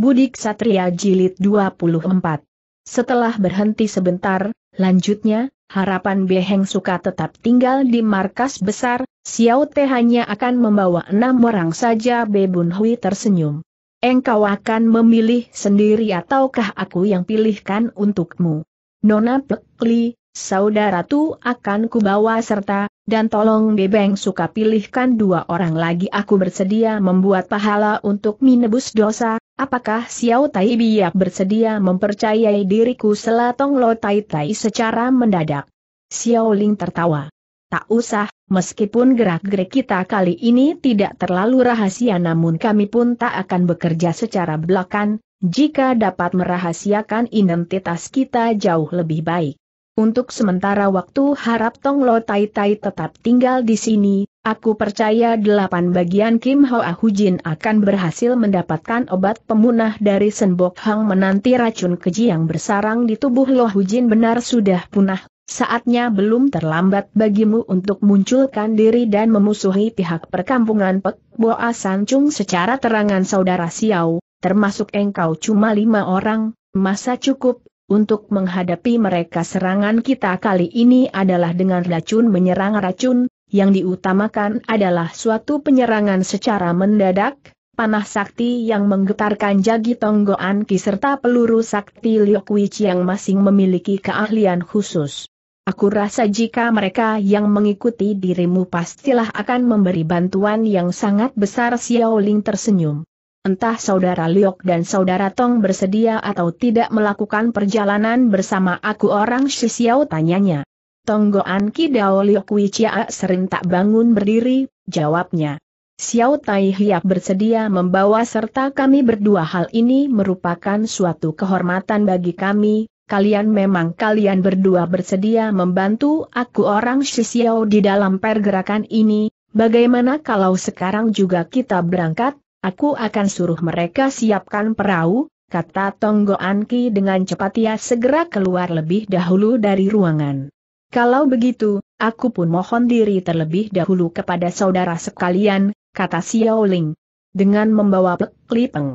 Budik Satria Jilid 24. Setelah berhenti sebentar, lanjutnya, harapan Beheng Suka tetap tinggal di markas besar, Xiao Te hanya akan membawa enam orang saja Bebun Hui tersenyum. Engkau akan memilih sendiri ataukah aku yang pilihkan untukmu? Nona Pekli, saudara tu akan kubawa serta, dan tolong Bebeng Suka pilihkan dua orang lagi aku bersedia membuat pahala untuk menebus dosa, Apakah Xiao Tai Biak bersedia mempercayai diriku selatong Lo Tai Tai secara mendadak? Xiao Ling tertawa. Tak usah, meskipun gerak-gerik kita kali ini tidak terlalu rahasia namun kami pun tak akan bekerja secara belakang, jika dapat merahasiakan identitas kita jauh lebih baik. Untuk sementara waktu harap Tong Lo Tai Tai tetap tinggal di sini, aku percaya delapan bagian Kim Ahu Jin akan berhasil mendapatkan obat pemunah dari Senbok Hang menanti racun keji yang bersarang di tubuh Lo Hu Jin benar sudah punah, saatnya belum terlambat bagimu untuk munculkan diri dan memusuhi pihak perkampungan Pek Boa Chung secara terangan saudara Xiao, termasuk engkau cuma lima orang, masa cukup untuk menghadapi mereka serangan kita kali ini adalah dengan racun menyerang racun, yang diutamakan adalah suatu penyerangan secara mendadak, panah sakti yang menggetarkan jagi tonggoan ki serta peluru sakti liokwich yang masing memiliki keahlian khusus. Aku rasa jika mereka yang mengikuti dirimu pastilah akan memberi bantuan yang sangat besar Xiaoling tersenyum. Entah saudara Liok dan saudara Tong bersedia atau tidak melakukan perjalanan bersama aku orang Shisiao tanyanya. Tonggoan Kidao Liok sering tak bangun berdiri, jawabnya. Xiao Tai Hiap bersedia membawa serta kami berdua hal ini merupakan suatu kehormatan bagi kami, kalian memang kalian berdua bersedia membantu aku orang Shisiao di dalam pergerakan ini, bagaimana kalau sekarang juga kita berangkat? Aku akan suruh mereka siapkan perahu, kata Tonggo Anki dengan cepat ia segera keluar lebih dahulu dari ruangan. Kalau begitu, aku pun mohon diri terlebih dahulu kepada saudara sekalian, kata Xiao Ling. Dengan membawa Peklipeng, Lipeng,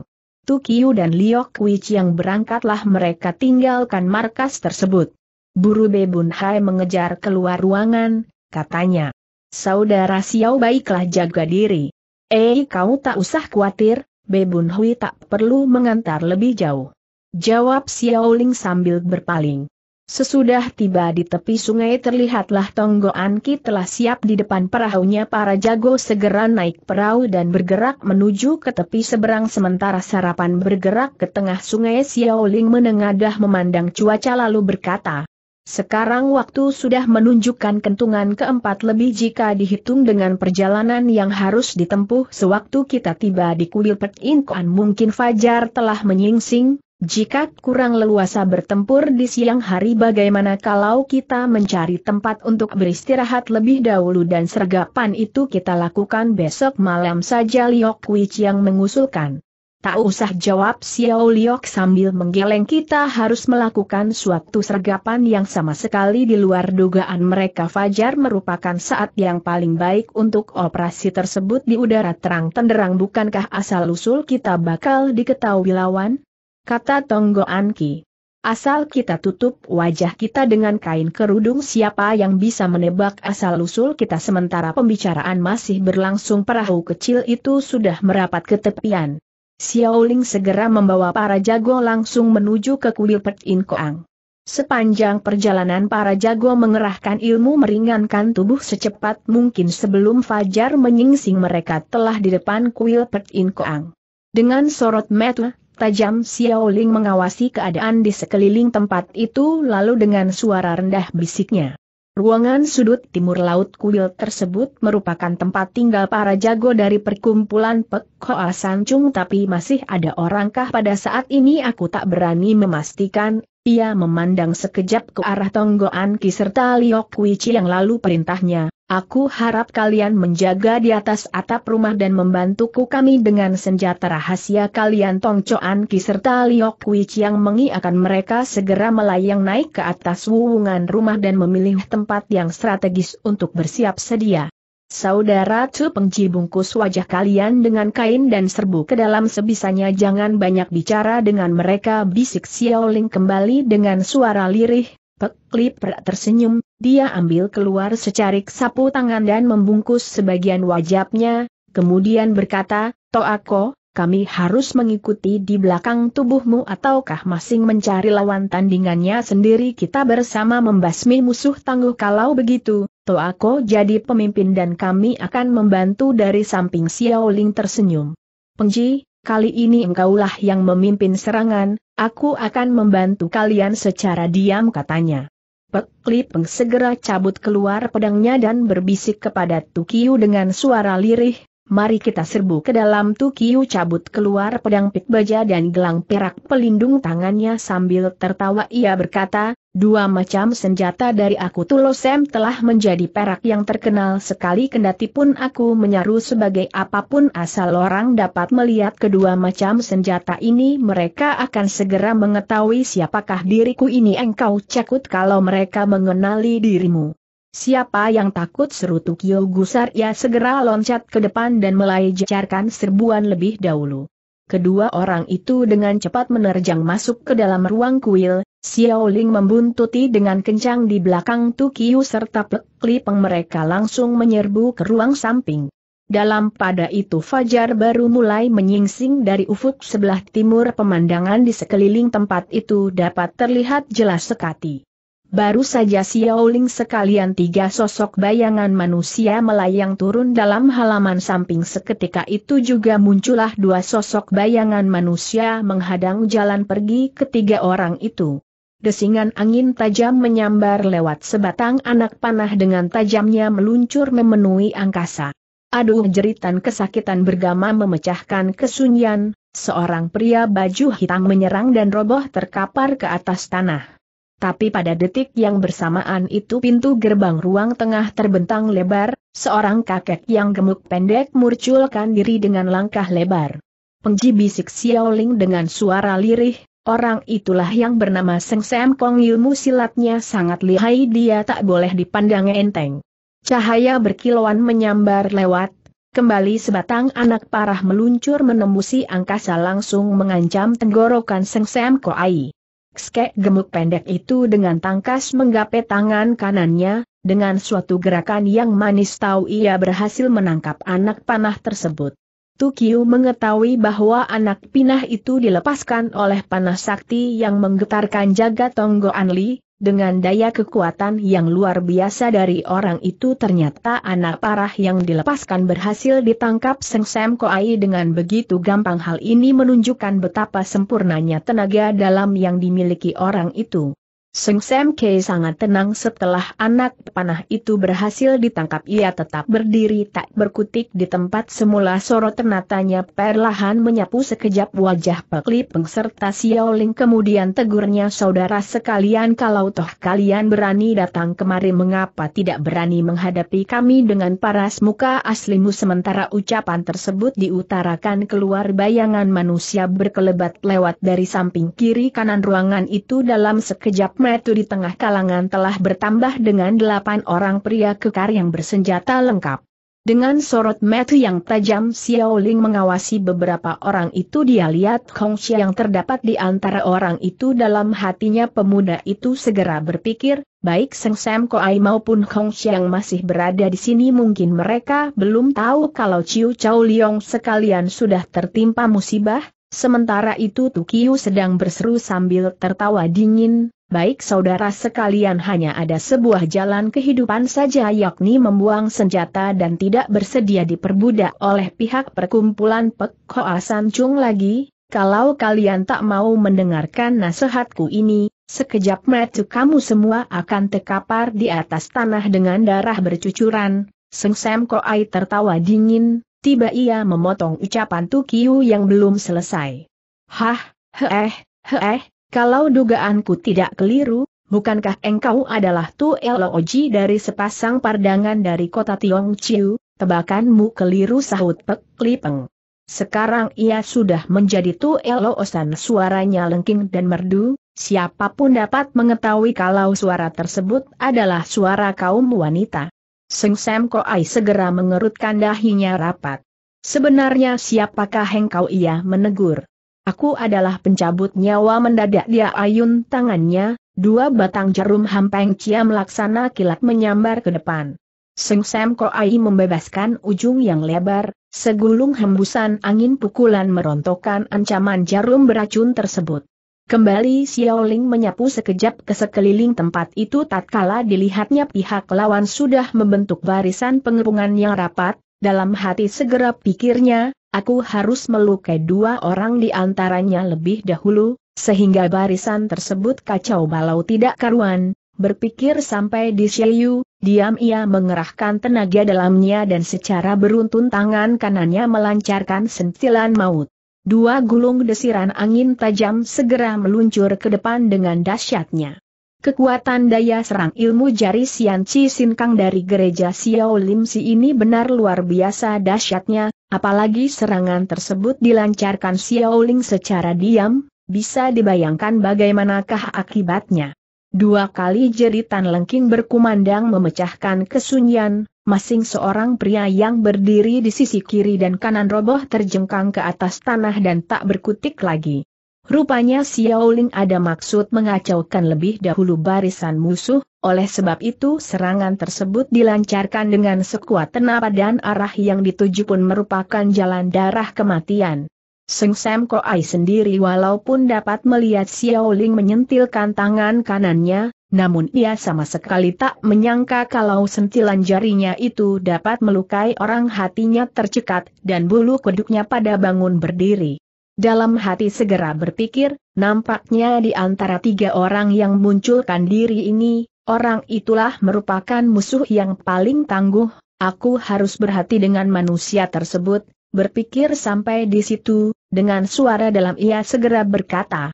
Tukiu dan Liok Wich yang berangkatlah mereka tinggalkan markas tersebut. Buru Bebun Hai mengejar keluar ruangan, katanya. Saudara Xiao baiklah jaga diri. Eh kau tak usah khawatir, Bebun Hui tak perlu mengantar lebih jauh. Jawab Xiao Ling sambil berpaling. Sesudah tiba di tepi sungai terlihatlah Tonggo Anki telah siap di depan perahunya para jago segera naik perahu dan bergerak menuju ke tepi seberang sementara sarapan bergerak ke tengah sungai Xiaoling menengadah memandang cuaca lalu berkata, sekarang waktu sudah menunjukkan kentungan keempat lebih jika dihitung dengan perjalanan yang harus ditempuh sewaktu kita tiba di kuil Pekinkoan mungkin Fajar telah menyingsing, jika kurang leluasa bertempur di siang hari bagaimana kalau kita mencari tempat untuk beristirahat lebih dahulu dan sergapan itu kita lakukan besok malam saja Liok Kui yang mengusulkan. Tak usah jawab Xiao Liok sambil menggeleng kita harus melakukan suatu sergapan yang sama sekali di luar dugaan mereka Fajar merupakan saat yang paling baik untuk operasi tersebut di udara terang tenderang bukankah asal-usul kita bakal diketahui lawan? Kata Tonggo Anki. Asal kita tutup wajah kita dengan kain kerudung siapa yang bisa menebak asal-usul kita sementara pembicaraan masih berlangsung perahu kecil itu sudah merapat ke tepian. Xiaoling segera membawa para jago langsung menuju ke kuil Pet In Koang. Sepanjang perjalanan para jago mengerahkan ilmu meringankan tubuh secepat mungkin sebelum Fajar menyingsing mereka telah di depan kuil Pet In Koang. Dengan sorot mata tajam Xiaoling mengawasi keadaan di sekeliling tempat itu lalu dengan suara rendah bisiknya. Ruangan sudut timur laut kuil tersebut merupakan tempat tinggal para jago dari perkumpulan Pek Hoa Sancung tapi masih ada orangkah pada saat ini aku tak berani memastikan, ia memandang sekejap ke arah Tonggoan Ki serta Liok Wici yang lalu perintahnya, Aku harap kalian menjaga di atas atap rumah dan membantuku kami dengan senjata rahasia kalian Tong Choan Ki serta Liok Kui Chiang Mengi akan mereka segera melayang naik ke atas wuwungan rumah dan memilih tempat yang strategis untuk bersiap sedia. Saudara Chu Pengji bungkus wajah kalian dengan kain dan serbu ke dalam sebisanya jangan banyak bicara dengan mereka bisik Xiaoling kembali dengan suara lirih, berat tersenyum, dia ambil keluar secarik sapu tangan dan membungkus sebagian wajahnya, kemudian berkata, Toako, kami harus mengikuti di belakang tubuhmu ataukah masing mencari lawan tandingannya sendiri kita bersama membasmi musuh tangguh kalau begitu, Toako jadi pemimpin dan kami akan membantu dari samping Xiaoling tersenyum. Pengji, kali ini engkaulah yang memimpin serangan, aku akan membantu kalian secara diam katanya. Pekli Peng segera cabut keluar pedangnya dan berbisik kepada Tukiu dengan suara lirih, Mari kita serbu ke dalam Tukiu cabut keluar pedang baja dan gelang perak pelindung tangannya sambil tertawa ia berkata, dua macam senjata dari aku Tulosem telah menjadi perak yang terkenal sekali kendati pun aku menyaru sebagai apapun asal orang dapat melihat kedua macam senjata ini mereka akan segera mengetahui siapakah diriku ini engkau cekut kalau mereka mengenali dirimu. Siapa yang takut seru Tukio Gusar ia segera loncat ke depan dan mulai jejarkan serbuan lebih dahulu. Kedua orang itu dengan cepat menerjang masuk ke dalam ruang kuil, Xiao Ling membuntuti dengan kencang di belakang Tukio serta Plek mereka langsung menyerbu ke ruang samping. Dalam pada itu Fajar baru mulai menyingsing dari ufuk sebelah timur pemandangan di sekeliling tempat itu dapat terlihat jelas sekali. Baru saja Xiaoling sekalian tiga sosok bayangan manusia melayang turun dalam halaman samping seketika itu juga muncullah dua sosok bayangan manusia menghadang jalan pergi ketiga orang itu. Desingan angin tajam menyambar lewat sebatang anak panah dengan tajamnya meluncur memenuhi angkasa. Aduh jeritan kesakitan bergama memecahkan kesunyian, seorang pria baju hitam menyerang dan roboh terkapar ke atas tanah tapi pada detik yang bersamaan itu pintu gerbang ruang tengah terbentang lebar, seorang kakek yang gemuk pendek murculkan diri dengan langkah lebar. Pengji bisik Xiaoling dengan suara lirih, orang itulah yang bernama Seng Sam Kong ilmu silatnya sangat lihai dia tak boleh dipandang enteng. Cahaya berkilauan menyambar lewat, kembali sebatang anak parah meluncur menembusi angkasa langsung mengancam tenggorokan Seng Sam Koai. Skek gemuk pendek itu dengan tangkas menggapai tangan kanannya, dengan suatu gerakan yang manis tahu ia berhasil menangkap anak panah tersebut. Tukiu mengetahui bahwa anak pinah itu dilepaskan oleh panah sakti yang menggetarkan jaga Tonggo Anli, dengan daya kekuatan yang luar biasa dari orang itu ternyata anak parah yang dilepaskan berhasil ditangkap Seng Sam Koai dengan begitu gampang hal ini menunjukkan betapa sempurnanya tenaga dalam yang dimiliki orang itu. Seng Sam Kei sangat tenang setelah anak panah itu berhasil ditangkap ia tetap berdiri tak berkutik di tempat semula sorot ternatanya perlahan menyapu sekejap wajah pekli Lipeng serta Xiao Ling kemudian tegurnya saudara sekalian kalau toh kalian berani datang kemari mengapa tidak berani menghadapi kami dengan paras muka aslimu sementara ucapan tersebut diutarakan keluar bayangan manusia berkelebat lewat dari samping kiri kanan ruangan itu dalam sekejap metu di tengah kalangan telah bertambah dengan delapan orang pria kekar yang bersenjata lengkap. Dengan sorot metu yang tajam Xiao Ling mengawasi beberapa orang itu dia lihat Xiang yang terdapat di antara orang itu dalam hatinya pemuda itu segera berpikir, baik Seng Sam Koai maupun Xia yang masih berada di sini mungkin mereka belum tahu kalau Ciu Chao Liong sekalian sudah tertimpa musibah, sementara itu Tukiu sedang berseru sambil tertawa dingin, Baik saudara sekalian hanya ada sebuah jalan kehidupan saja yakni membuang senjata dan tidak bersedia diperbudak oleh pihak perkumpulan Pek Hoa San Chung lagi, kalau kalian tak mau mendengarkan nasihatku ini, sekejap mata kamu semua akan tekapar di atas tanah dengan darah bercucuran. Seng kok Koai tertawa dingin, tiba ia memotong ucapan Tukiu yang belum selesai. Hah, heeh, heeh, kalau dugaanku tidak keliru, bukankah engkau adalah Tu Eloji dari sepasang pardangan dari kota Tiong Chiu? Tebakanmu keliru sahut Pek Lipeng. Sekarang ia sudah menjadi Tu Eloosan suaranya lengking dan merdu, siapapun dapat mengetahui kalau suara tersebut adalah suara kaum wanita. Seng Sam Koai segera mengerutkan dahinya rapat. Sebenarnya siapakah engkau ia menegur? Aku adalah pencabut nyawa mendadak dia ayun tangannya, dua batang jarum hampeng cia melaksana kilat menyambar ke depan. Seng Sam Koai membebaskan ujung yang lebar, segulung hembusan angin pukulan merontokkan ancaman jarum beracun tersebut. Kembali Xiaoling menyapu sekejap ke sekeliling tempat itu tatkala dilihatnya pihak lawan sudah membentuk barisan pengepungan yang rapat, dalam hati segera pikirnya, aku harus melukai dua orang di antaranya lebih dahulu, sehingga barisan tersebut kacau balau tidak karuan, berpikir sampai di Syayu, diam ia mengerahkan tenaga dalamnya dan secara beruntun tangan kanannya melancarkan sentilan maut. Dua gulung desiran angin tajam segera meluncur ke depan dengan dahsyatnya. Kekuatan daya serang ilmu jari Sian Chi Sin Kang dari gereja Xiao Lim Si ini benar luar biasa dahsyatnya, Apalagi serangan tersebut dilancarkan Xiaoling secara diam, bisa dibayangkan bagaimanakah akibatnya. Dua kali jeritan lengking berkumandang memecahkan kesunyian, masing seorang pria yang berdiri di sisi kiri dan kanan roboh terjengkang ke atas tanah dan tak berkutik lagi. Rupanya Xiaoling ada maksud mengacaukan lebih dahulu barisan musuh, oleh sebab itu serangan tersebut dilancarkan dengan sekuat tenaga dan arah yang dituju pun merupakan jalan darah kematian. Seng Sam Koai sendiri walaupun dapat melihat Xiaoling menyentilkan tangan kanannya, namun ia sama sekali tak menyangka kalau sentilan jarinya itu dapat melukai orang hatinya tercekat dan bulu kuduknya pada bangun berdiri. Dalam hati segera berpikir, nampaknya di antara tiga orang yang munculkan diri ini, orang itulah merupakan musuh yang paling tangguh, aku harus berhati dengan manusia tersebut, berpikir sampai di situ, dengan suara dalam ia segera berkata,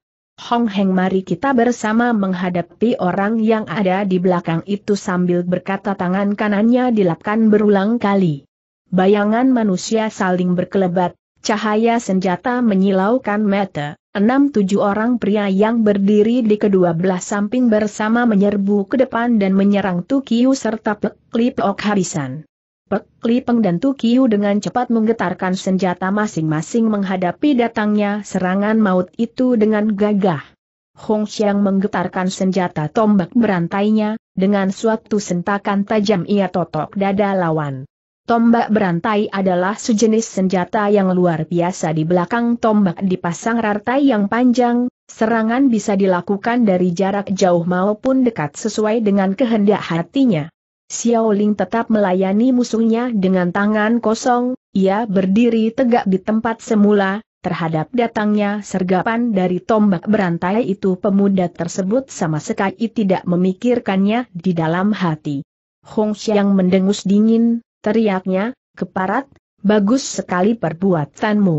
Hong Heng mari kita bersama menghadapi orang yang ada di belakang itu sambil berkata tangan kanannya dilapkan berulang kali. Bayangan manusia saling berkelebat, Cahaya senjata menyilaukan mata, enam tujuh orang pria yang berdiri di kedua belah samping bersama menyerbu ke depan dan menyerang Tukiu serta Peklipok habisan. Peklipeng dan Tukiu dengan cepat menggetarkan senjata masing-masing menghadapi datangnya serangan maut itu dengan gagah. Hong Xiang menggetarkan senjata tombak berantainya, dengan suatu sentakan tajam ia totok dada lawan. Tombak berantai adalah sejenis senjata yang luar biasa di belakang tombak dipasang rantai yang panjang, serangan bisa dilakukan dari jarak jauh maupun dekat sesuai dengan kehendak hatinya. Xiao Ling tetap melayani musuhnya dengan tangan kosong, ia berdiri tegak di tempat semula, terhadap datangnya sergapan dari tombak berantai itu pemuda tersebut sama sekali tidak memikirkannya di dalam hati. Hong Xiang mendengus dingin, Teriaknya, keparat, bagus sekali perbuatanmu.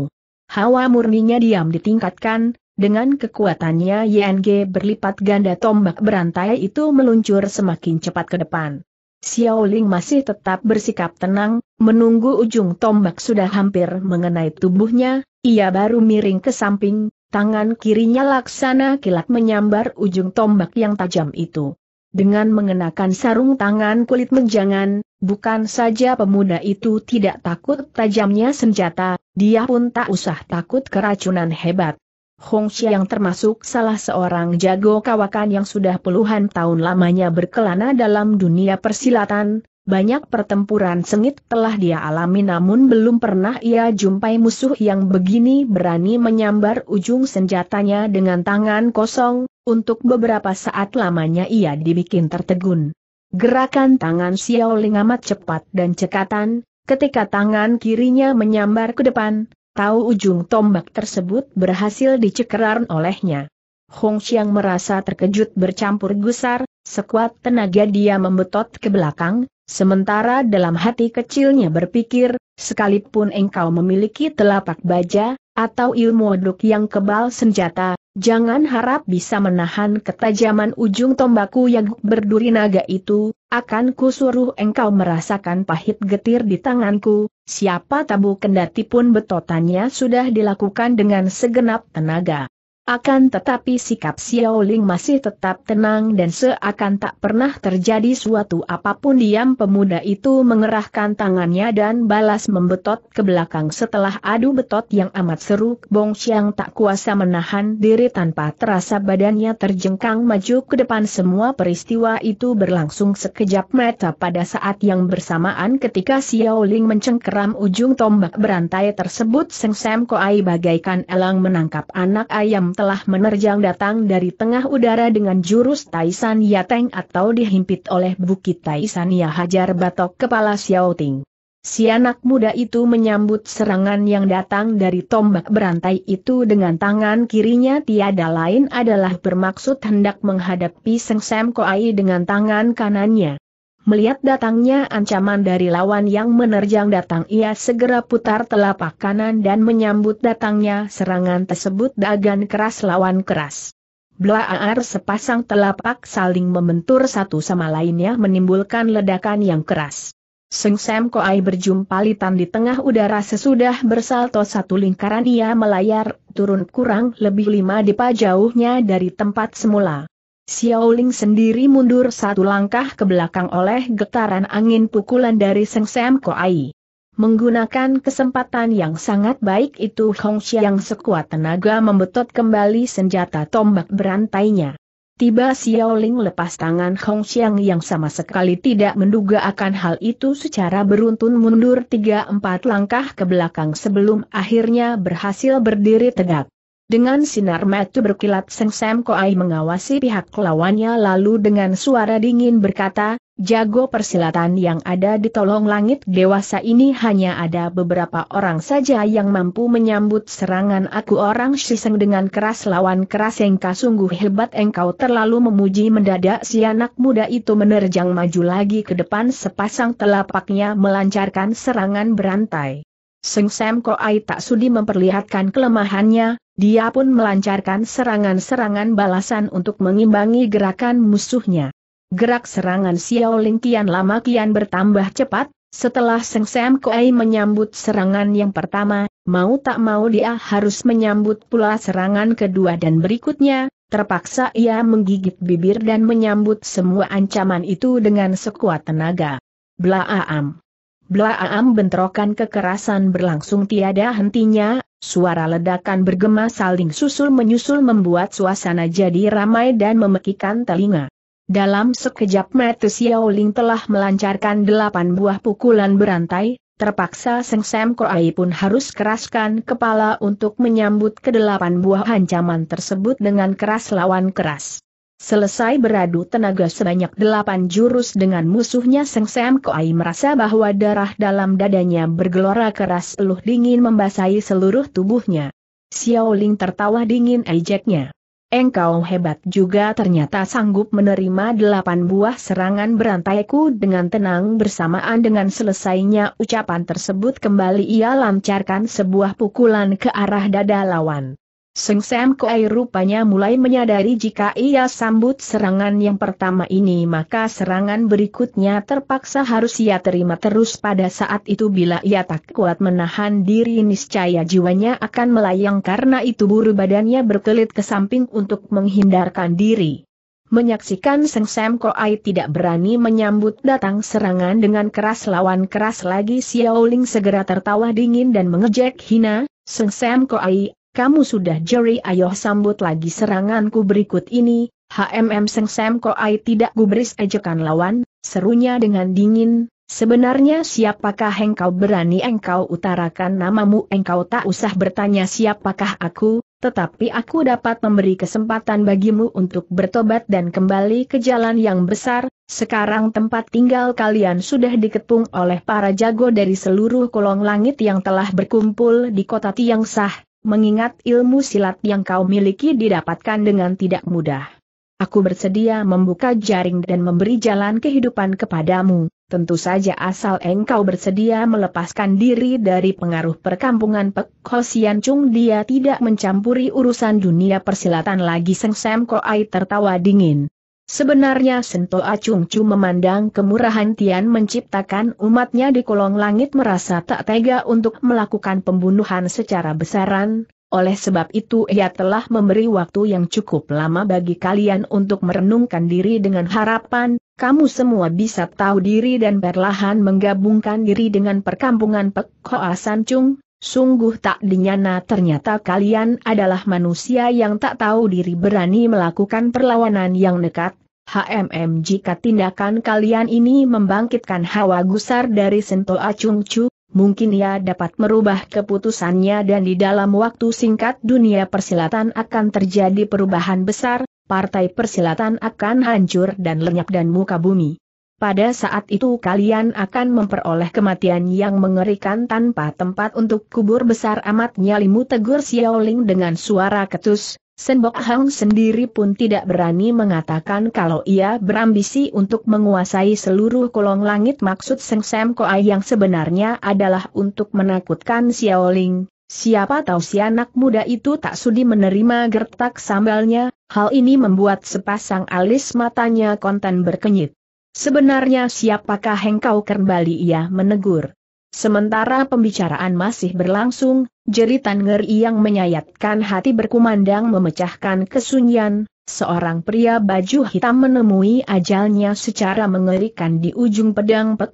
Hawa murninya diam ditingkatkan, dengan kekuatannya YNG berlipat ganda tombak berantai itu meluncur semakin cepat ke depan. Xiaoling masih tetap bersikap tenang, menunggu ujung tombak sudah hampir mengenai tubuhnya, ia baru miring ke samping, tangan kirinya laksana kilat menyambar ujung tombak yang tajam itu dengan mengenakan sarung tangan kulit menjangan, bukan saja pemuda itu tidak takut tajamnya senjata, dia pun tak usah takut keracunan hebat. Hong yang termasuk salah seorang jago kawakan yang sudah puluhan tahun lamanya berkelana dalam dunia persilatan, banyak pertempuran sengit telah dia alami namun belum pernah ia jumpai musuh yang begini berani menyambar ujung senjatanya dengan tangan kosong, untuk beberapa saat lamanya ia dibikin tertegun. Gerakan tangan Xiao Ling amat cepat dan cekatan, ketika tangan kirinya menyambar ke depan, tahu ujung tombak tersebut berhasil dicekerar olehnya. Hong Xiang merasa terkejut bercampur gusar, sekuat tenaga dia membetot ke belakang, Sementara dalam hati kecilnya berpikir, sekalipun engkau memiliki telapak baja, atau ilmu aduk yang kebal senjata, jangan harap bisa menahan ketajaman ujung tombakku yang berduri naga itu, akan kusuruh engkau merasakan pahit getir di tanganku, siapa tabu kendati pun betotannya sudah dilakukan dengan segenap tenaga. Akan tetapi sikap Xiao Ling masih tetap tenang dan seakan tak pernah terjadi suatu apapun diam pemuda itu mengerahkan tangannya dan balas membetot ke belakang setelah adu betot yang amat seru Bong Xiang tak kuasa menahan diri tanpa terasa badannya terjengkang maju ke depan semua peristiwa itu berlangsung sekejap mata pada saat yang bersamaan ketika Xiao Ling mencengkeram ujung tombak berantai tersebut Seng Sam Koai bagaikan elang menangkap anak ayam telah menerjang datang dari tengah udara dengan jurus Taisan Yateng atau dihimpit oleh Bukit Taisan Ya hajar batok kepala Xiao Ting. Si anak muda itu menyambut serangan yang datang dari tombak berantai itu dengan tangan kirinya tiada lain adalah bermaksud hendak menghadapi Seng Sam Koai dengan tangan kanannya. Melihat datangnya ancaman dari lawan yang menerjang datang ia segera putar telapak kanan dan menyambut datangnya serangan tersebut dagan keras lawan keras. Blaar sepasang telapak saling membentur satu sama lainnya menimbulkan ledakan yang keras. Seng Sam Koai berjumpa litan di tengah udara sesudah bersalto satu lingkaran ia melayar, turun kurang lebih lima depa jauhnya dari tempat semula. Xiaoling sendiri mundur satu langkah ke belakang oleh getaran angin pukulan dari Seng Sam Koai. Menggunakan kesempatan yang sangat baik itu Hong yang sekuat tenaga membetot kembali senjata tombak berantainya. Tiba Xiaoling lepas tangan Hong Xiang yang sama sekali tidak menduga akan hal itu secara beruntun mundur 3-4 langkah ke belakang sebelum akhirnya berhasil berdiri tegak. Dengan sinar mata berkilat Seng Sam Koai mengawasi pihak lawannya lalu dengan suara dingin berkata, jago persilatan yang ada di tolong langit dewasa ini hanya ada beberapa orang saja yang mampu menyambut serangan aku orang Shiseng dengan keras lawan keras engkau sungguh hebat engkau terlalu memuji mendadak si anak muda itu menerjang maju lagi ke depan sepasang telapaknya melancarkan serangan berantai. Seng Sam Koai tak sudi memperlihatkan kelemahannya, dia pun melancarkan serangan-serangan balasan untuk mengimbangi gerakan musuhnya. Gerak serangan Ling kian lama kian bertambah cepat, setelah Seng Sam Kuei menyambut serangan yang pertama, mau tak mau dia harus menyambut pula serangan kedua dan berikutnya, terpaksa ia menggigit bibir dan menyambut semua ancaman itu dengan sekuat tenaga. Blaam. Blaam bentrokan kekerasan berlangsung tiada hentinya, Suara ledakan bergema saling susul-menyusul membuat suasana jadi ramai dan memekikan telinga. Dalam sekejap mata Xiao Ling telah melancarkan delapan buah pukulan berantai, terpaksa Seng Sam Koai pun harus keraskan kepala untuk menyambut kedelapan buah ancaman tersebut dengan keras lawan keras. Selesai beradu tenaga sebanyak delapan jurus dengan musuhnya Seng Sam Koai merasa bahwa darah dalam dadanya bergelora keras peluh dingin membasahi seluruh tubuhnya. Xiao Ling tertawa dingin ejeknya. Engkau hebat juga ternyata sanggup menerima delapan buah serangan berantaiku dengan tenang bersamaan dengan selesainya ucapan tersebut kembali ia lancarkan sebuah pukulan ke arah dada lawan. Seng Sam Koai rupanya mulai menyadari jika ia sambut serangan yang pertama ini maka serangan berikutnya terpaksa harus ia terima terus pada saat itu bila ia tak kuat menahan diri niscaya jiwanya akan melayang karena itu buru badannya berkelit ke samping untuk menghindarkan diri. Menyaksikan Seng Sam Koai tidak berani menyambut datang serangan dengan keras lawan keras lagi Xiaoling segera tertawa dingin dan mengejek hina, Seng Sam Koai kamu sudah jeri ayo sambut lagi seranganku berikut ini, HMM Sengsem Koai tidak gubris ejekan lawan, serunya dengan dingin, sebenarnya siapakah engkau berani engkau utarakan namamu engkau tak usah bertanya siapakah aku, tetapi aku dapat memberi kesempatan bagimu untuk bertobat dan kembali ke jalan yang besar, sekarang tempat tinggal kalian sudah dikepung oleh para jago dari seluruh kolong langit yang telah berkumpul di kota Tiang Sah, mengingat ilmu silat yang kau miliki didapatkan dengan tidak mudah. Aku bersedia membuka jaring dan memberi jalan kehidupan kepadamu, tentu saja asal engkau bersedia melepaskan diri dari pengaruh perkampungan Pek Ho Sian Chung dia tidak mencampuri urusan dunia persilatan lagi Seng Sam Koai tertawa dingin. Sebenarnya Sento Acungcu memandang kemurahan Tian menciptakan umatnya di kolong langit merasa tak tega untuk melakukan pembunuhan secara besaran, oleh sebab itu ia telah memberi waktu yang cukup lama bagi kalian untuk merenungkan diri dengan harapan, kamu semua bisa tahu diri dan perlahan menggabungkan diri dengan perkampungan Pek Hoa Chung, Sungguh tak dinyana ternyata kalian adalah manusia yang tak tahu diri berani melakukan perlawanan yang nekat. HMM jika tindakan kalian ini membangkitkan hawa gusar dari Sento Acung Chu, mungkin ia dapat merubah keputusannya dan di dalam waktu singkat dunia persilatan akan terjadi perubahan besar, partai persilatan akan hancur dan lenyap dan muka bumi pada saat itu kalian akan memperoleh kematian yang mengerikan tanpa tempat untuk kubur besar amat nyalimu tegur Xiaoling dengan suara ketus, Senbok Hang sendiri pun tidak berani mengatakan kalau ia berambisi untuk menguasai seluruh kolong langit maksud Seng Sam Koai yang sebenarnya adalah untuk menakutkan Xiaoling. Siapa tahu si anak muda itu tak sudi menerima gertak sambalnya, hal ini membuat sepasang alis matanya konten berkenyit. Sebenarnya siapakah engkau kembali ia menegur. Sementara pembicaraan masih berlangsung, jeritan ngeri yang menyayatkan hati berkumandang memecahkan kesunyian, seorang pria baju hitam menemui ajalnya secara mengerikan di ujung pedang Pek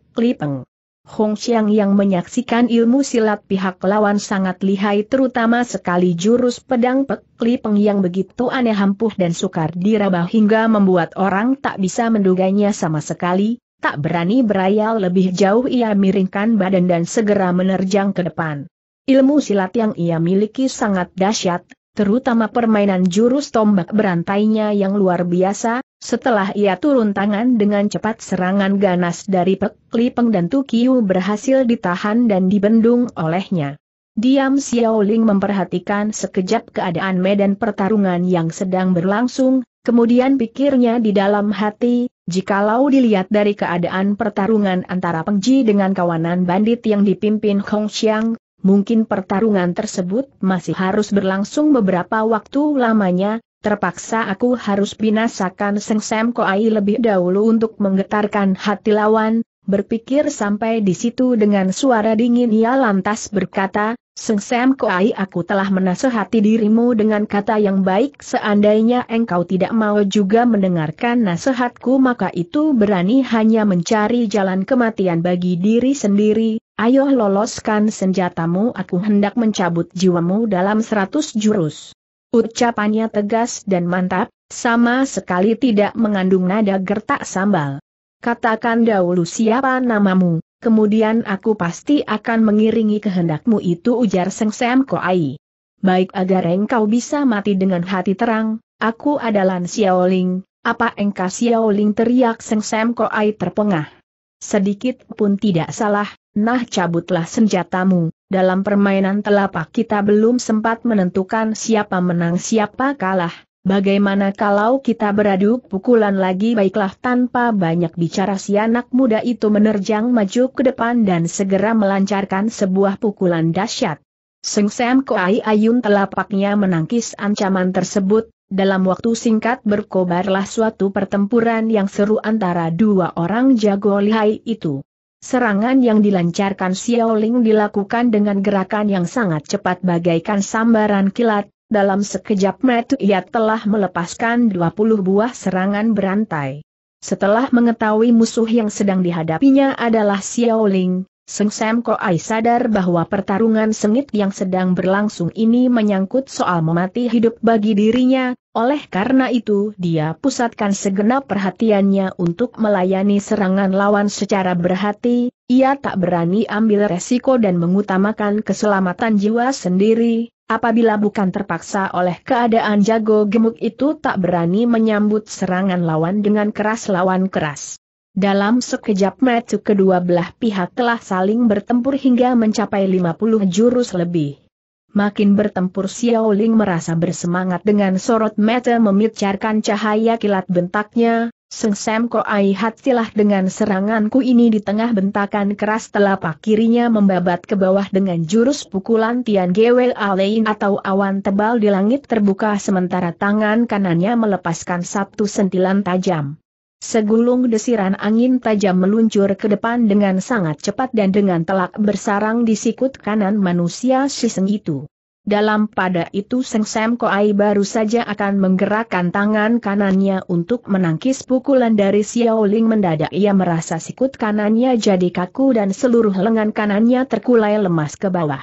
Hong Xiang yang menyaksikan ilmu silat pihak lawan sangat lihai terutama sekali jurus pedang Pek Li Peng yang begitu aneh ampuh dan sukar diraba hingga membuat orang tak bisa menduganya sama sekali, tak berani berayal lebih jauh ia miringkan badan dan segera menerjang ke depan. Ilmu silat yang ia miliki sangat dahsyat, terutama permainan jurus tombak berantainya yang luar biasa, setelah ia turun tangan dengan cepat serangan ganas dari Pek Lipeng dan Tukiu berhasil ditahan dan dibendung olehnya. Diam Xiao Ling memperhatikan sekejap keadaan medan pertarungan yang sedang berlangsung, kemudian pikirnya di dalam hati, jikalau dilihat dari keadaan pertarungan antara Pengji dengan kawanan bandit yang dipimpin Hong Xiang, mungkin pertarungan tersebut masih harus berlangsung beberapa waktu lamanya, terpaksa aku harus binasakan Seng Sam Koai lebih dahulu untuk menggetarkan hati lawan, berpikir sampai di situ dengan suara dingin ia lantas berkata, Seng Sam Koai aku telah menasehati dirimu dengan kata yang baik seandainya engkau tidak mau juga mendengarkan nasihatku maka itu berani hanya mencari jalan kematian bagi diri sendiri, ayo loloskan senjatamu aku hendak mencabut jiwamu dalam seratus jurus. Ucapannya tegas dan mantap, sama sekali tidak mengandung nada gertak sambal. Katakan dahulu siapa namamu, kemudian aku pasti akan mengiringi kehendakmu itu ujar Seng Sam Koai. Baik agar engkau bisa mati dengan hati terang, aku adalah Xiaoling, apa engkau Xiaoling teriak Seng Sam Koai terpengah. Sedikit pun tidak salah, Nah cabutlah senjatamu, dalam permainan telapak kita belum sempat menentukan siapa menang siapa kalah, bagaimana kalau kita beradu pukulan lagi baiklah tanpa banyak bicara si anak muda itu menerjang maju ke depan dan segera melancarkan sebuah pukulan dahsyat. Seng Sam Koai Ayun telapaknya menangkis ancaman tersebut, dalam waktu singkat berkobarlah suatu pertempuran yang seru antara dua orang jago lihai itu. Serangan yang dilancarkan Xiaoling dilakukan dengan gerakan yang sangat cepat bagaikan sambaran kilat, dalam sekejap mata ia telah melepaskan 20 buah serangan berantai. Setelah mengetahui musuh yang sedang dihadapinya adalah Xiaoling, Seng Sam Koai sadar bahwa pertarungan sengit yang sedang berlangsung ini menyangkut soal memati hidup bagi dirinya, oleh karena itu dia pusatkan segenap perhatiannya untuk melayani serangan lawan secara berhati, ia tak berani ambil resiko dan mengutamakan keselamatan jiwa sendiri, apabila bukan terpaksa oleh keadaan jago gemuk itu tak berani menyambut serangan lawan dengan keras lawan keras. Dalam sekejap mata kedua belah pihak telah saling bertempur hingga mencapai 50 jurus lebih. Makin bertempur Xiao Ling merasa bersemangat dengan sorot mata memicarkan cahaya kilat bentaknya, Sengsem Koai hatilah dengan seranganku ini di tengah bentakan keras telapak kirinya membabat ke bawah dengan jurus pukulan Tian Gwe Alein atau awan tebal di langit terbuka sementara tangan kanannya melepaskan satu sentilan tajam. Segulung desiran angin tajam meluncur ke depan dengan sangat cepat dan dengan telak bersarang di sikut kanan manusia siseng itu. Dalam pada itu Seng Sam Koai baru saja akan menggerakkan tangan kanannya untuk menangkis pukulan dari Xiao Ling, mendadak ia merasa sikut kanannya jadi kaku dan seluruh lengan kanannya terkulai lemas ke bawah.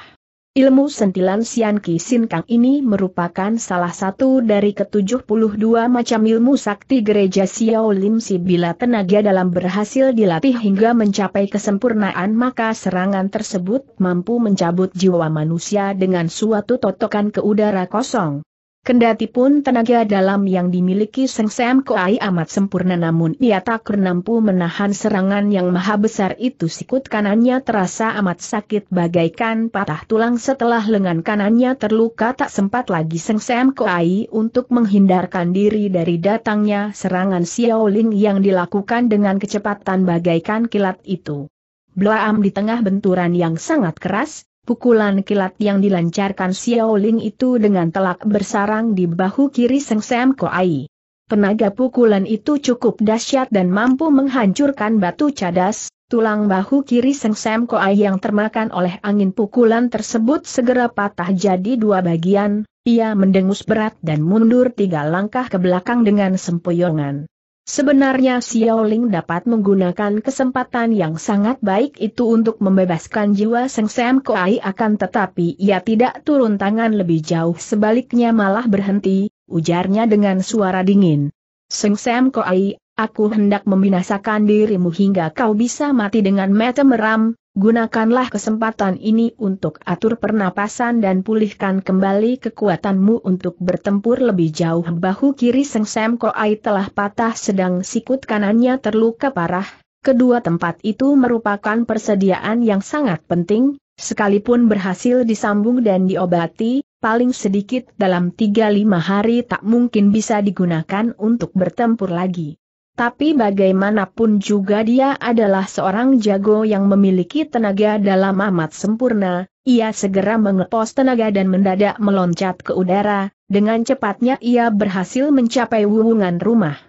Ilmu sentilan Sian Ki Sin Kang ini merupakan salah satu dari ke-72 macam ilmu sakti gereja Xiao Lim Si bila tenaga dalam berhasil dilatih hingga mencapai kesempurnaan maka serangan tersebut mampu mencabut jiwa manusia dengan suatu totokan ke udara kosong. Kendati pun tenaga dalam yang dimiliki Seng Sam Koai amat sempurna namun ia tak mampu menahan serangan yang maha besar itu sikut kanannya terasa amat sakit bagaikan patah tulang setelah lengan kanannya terluka tak sempat lagi Seng Sam Koai untuk menghindarkan diri dari datangnya serangan Xiaoling yang dilakukan dengan kecepatan bagaikan kilat itu. Blaam di tengah benturan yang sangat keras, Pukulan kilat yang dilancarkan Xiao Ling itu dengan telak bersarang di bahu kiri Seng Sam Koai. Tenaga pukulan itu cukup dahsyat dan mampu menghancurkan batu cadas, tulang bahu kiri Seng Sam Koai yang termakan oleh angin pukulan tersebut segera patah jadi dua bagian, ia mendengus berat dan mundur tiga langkah ke belakang dengan sempoyongan. Sebenarnya Xiao Ling dapat menggunakan kesempatan yang sangat baik itu untuk membebaskan jiwa Seng Sam Koai akan tetapi ia tidak turun tangan lebih jauh sebaliknya malah berhenti, ujarnya dengan suara dingin. Seng Sam Koai, aku hendak membinasakan dirimu hingga kau bisa mati dengan mata meram, Gunakanlah kesempatan ini untuk atur pernapasan dan pulihkan kembali kekuatanmu untuk bertempur lebih jauh. Bahu kiri Seng Sam Koai telah patah sedang sikut kanannya terluka parah. Kedua tempat itu merupakan persediaan yang sangat penting, sekalipun berhasil disambung dan diobati, paling sedikit dalam 3-5 hari tak mungkin bisa digunakan untuk bertempur lagi. Tapi bagaimanapun juga dia adalah seorang jago yang memiliki tenaga dalam amat sempurna, ia segera mengepos tenaga dan mendadak meloncat ke udara, dengan cepatnya ia berhasil mencapai wuwungan rumah.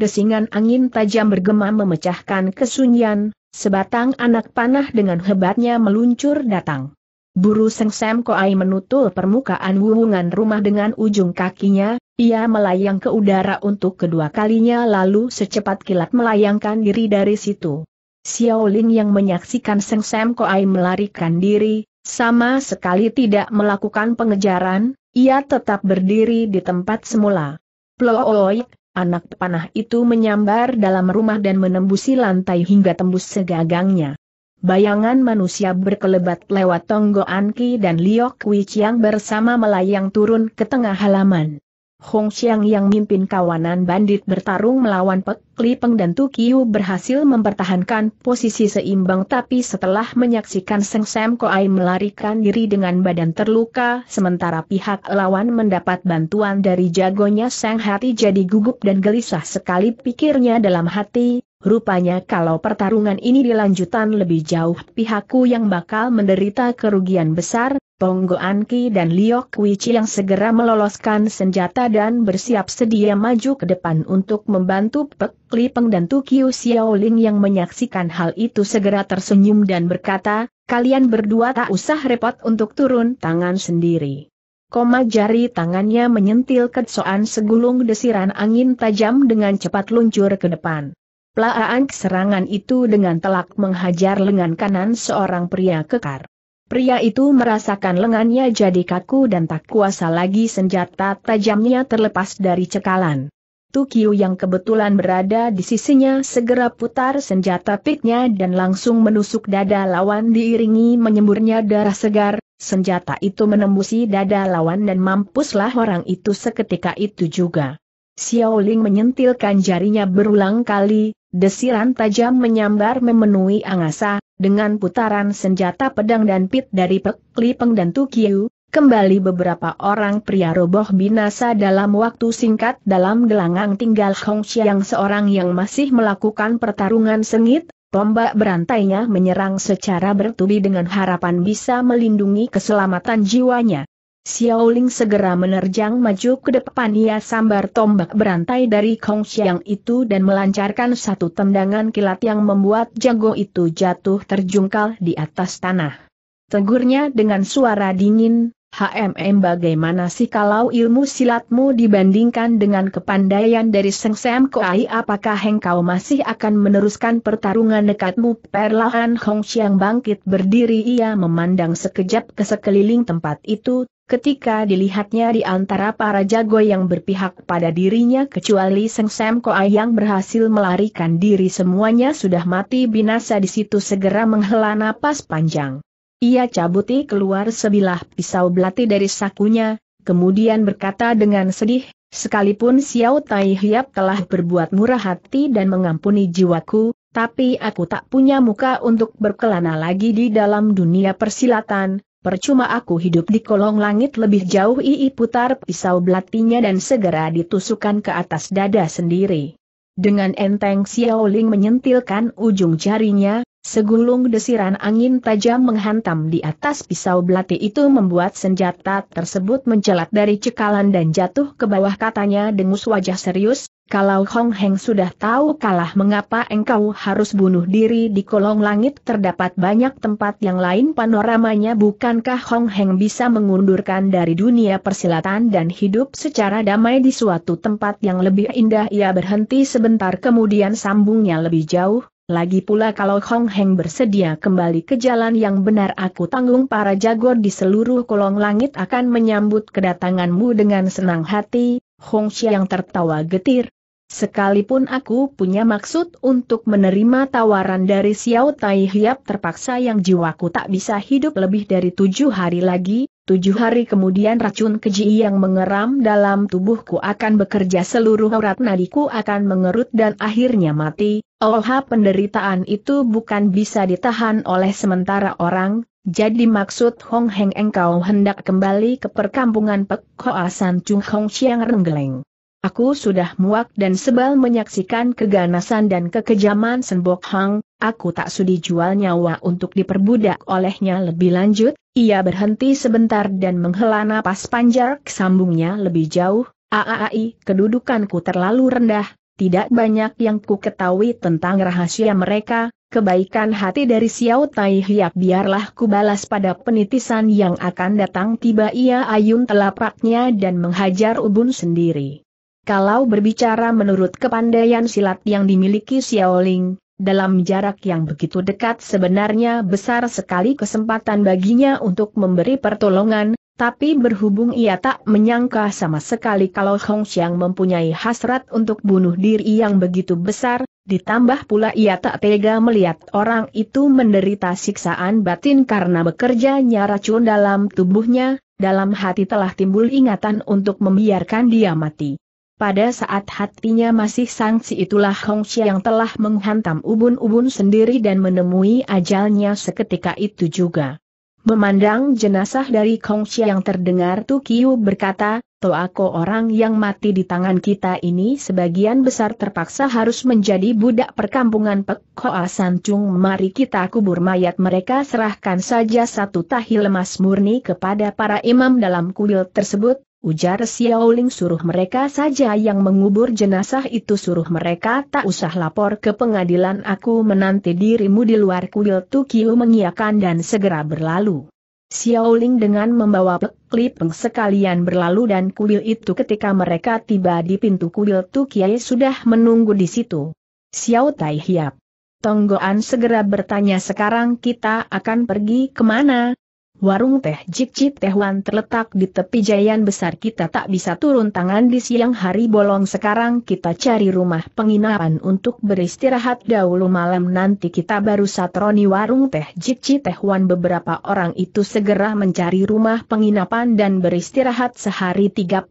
Desingan angin tajam bergema memecahkan kesunyian, sebatang anak panah dengan hebatnya meluncur datang. Buru Seng Sam Koai menutul permukaan wuhungan rumah dengan ujung kakinya, ia melayang ke udara untuk kedua kalinya lalu secepat kilat melayangkan diri dari situ. Xiao Ling yang menyaksikan Seng Sam Koai melarikan diri, sama sekali tidak melakukan pengejaran, ia tetap berdiri di tempat semula. Plooi, anak panah itu menyambar dalam rumah dan menembusi lantai hingga tembus segagangnya. Bayangan manusia berkelebat lewat Tonggo Anki dan Liok Kui Chiang bersama melayang turun ke tengah halaman. Hong Xiang yang mimpin kawanan bandit bertarung melawan Pek Peng dan Tu Kiu berhasil mempertahankan posisi seimbang tapi setelah menyaksikan Seng Sam Koai melarikan diri dengan badan terluka sementara pihak lawan mendapat bantuan dari jagonya Sang Hati jadi gugup dan gelisah sekali pikirnya dalam hati, Rupanya kalau pertarungan ini dilanjutan lebih jauh pihakku yang bakal menderita kerugian besar, Tonggo Anki dan Liok Wichi yang segera meloloskan senjata dan bersiap sedia maju ke depan untuk membantu Pek Lipeng dan Tukiu Xiaoling yang menyaksikan hal itu segera tersenyum dan berkata, kalian berdua tak usah repot untuk turun tangan sendiri. Koma jari tangannya menyentil ke segulung desiran angin tajam dengan cepat luncur ke depan. Pelaang serangan itu dengan telak menghajar lengan kanan seorang pria kekar. Pria itu merasakan lengannya jadi kaku dan tak kuasa lagi senjata tajamnya terlepas dari cekalan. Tukiu yang kebetulan berada di sisinya segera putar senjata piknya dan langsung menusuk dada lawan diiringi menyemburnya darah segar, senjata itu menembusi dada lawan dan mampuslah orang itu seketika itu juga. Xiaoling menyentilkan jarinya berulang kali, Desiran tajam menyambar memenuhi angasa, dengan putaran senjata pedang dan pit dari Pek, Lipeng dan Tukiu, kembali beberapa orang pria roboh binasa dalam waktu singkat dalam gelanggang tinggal Hong Xiang seorang yang masih melakukan pertarungan sengit, tombak berantainya menyerang secara bertubi dengan harapan bisa melindungi keselamatan jiwanya. Xiaoling segera menerjang maju ke depan ia sambar tombak berantai dari Kong Xiang itu dan melancarkan satu tendangan kilat yang membuat jago itu jatuh terjungkal di atas tanah. Tegurnya dengan suara dingin, HMM bagaimana sih kalau ilmu silatmu dibandingkan dengan kepandaian dari Seng Sam Koai apakah engkau masih akan meneruskan pertarungan dekatmu perlahan Hong Xiang bangkit berdiri ia memandang sekejap ke sekeliling tempat itu Ketika dilihatnya di antara para jago yang berpihak pada dirinya kecuali Seng Sam Koa yang berhasil melarikan diri semuanya sudah mati binasa di situ segera menghela napas panjang. Ia cabuti keluar sebilah pisau belati dari sakunya, kemudian berkata dengan sedih, sekalipun Xiao Tai Hiap telah berbuat murah hati dan mengampuni jiwaku, tapi aku tak punya muka untuk berkelana lagi di dalam dunia persilatan, Percuma aku hidup di kolong langit lebih jauh Ii putar pisau belatinya dan segera ditusukkan ke atas dada sendiri. Dengan enteng xiao ling menyentilkan ujung jarinya, segulung desiran angin tajam menghantam di atas pisau belati itu membuat senjata tersebut mencelat dari cekalan dan jatuh ke bawah katanya dengus wajah serius, kalau Hong Heng sudah tahu kalah mengapa engkau harus bunuh diri di kolong langit terdapat banyak tempat yang lain panoramanya bukankah Hong Heng bisa mengundurkan dari dunia persilatan dan hidup secara damai di suatu tempat yang lebih indah ia berhenti sebentar kemudian sambungnya lebih jauh, lagi pula kalau Hong Heng bersedia kembali ke jalan yang benar aku tanggung para jago di seluruh kolong langit akan menyambut kedatanganmu dengan senang hati, Hong Xiang tertawa getir, Sekalipun aku punya maksud untuk menerima tawaran dari Xiao Tai Hiap terpaksa yang jiwaku tak bisa hidup lebih dari tujuh hari lagi, tujuh hari kemudian racun keji yang mengeram dalam tubuhku akan bekerja seluruh urat nadiku akan mengerut dan akhirnya mati. Oh penderitaan itu bukan bisa ditahan oleh sementara orang, jadi maksud Hong Heng engkau hendak kembali ke perkampungan Pek Hoa San Chung Hong Chiang Renggeleng. Aku sudah muak dan sebal menyaksikan keganasan dan kekejaman Senbok Hang, aku tak sudi jual nyawa untuk diperbudak olehnya lebih lanjut, ia berhenti sebentar dan menghela napas panjang sambungnya lebih jauh, aai kedudukanku terlalu rendah, tidak banyak yang ku ketahui tentang rahasia mereka, kebaikan hati dari Xiao Tai Hiap biarlah ku balas pada penitisan yang akan datang tiba ia ayun telapaknya dan menghajar ubun sendiri. Kalau berbicara menurut kepandaian silat yang dimiliki Xiaoling, dalam jarak yang begitu dekat sebenarnya besar sekali kesempatan baginya untuk memberi pertolongan, tapi berhubung ia tak menyangka sama sekali kalau Hong Xiang mempunyai hasrat untuk bunuh diri yang begitu besar, ditambah pula ia tak tega melihat orang itu menderita siksaan batin karena bekerjanya racun dalam tubuhnya, dalam hati telah timbul ingatan untuk membiarkan dia mati. Pada saat hatinya masih sangsi itulah Hong yang telah menghantam ubun-ubun sendiri dan menemui ajalnya seketika itu juga. Memandang jenazah dari Kong yang terdengar Tu Tukiu berkata, aku orang yang mati di tangan kita ini sebagian besar terpaksa harus menjadi budak perkampungan Pek Hoa Sancung. Mari kita kubur mayat mereka serahkan saja satu tahi lemas murni kepada para imam dalam kuil tersebut, Ujar Xiaoling suruh mereka saja yang mengubur jenazah itu suruh mereka tak usah lapor ke pengadilan aku menanti dirimu di luar kuil Tukiu mengiakan dan segera berlalu. Xiaoling dengan membawa klip sekalian berlalu dan kuil itu ketika mereka tiba di pintu kuil Tukiai sudah menunggu di situ. Xiao Tai Hiap. Tonggoan segera bertanya sekarang kita akan pergi kemana, Warung teh Jikjit Tehwan terletak di tepi jayan besar kita tak bisa turun tangan di siang hari bolong sekarang kita cari rumah penginapan untuk beristirahat dahulu malam nanti kita baru satroni warung teh Jikjit Tehwan beberapa orang itu segera mencari rumah penginapan dan beristirahat sehari 34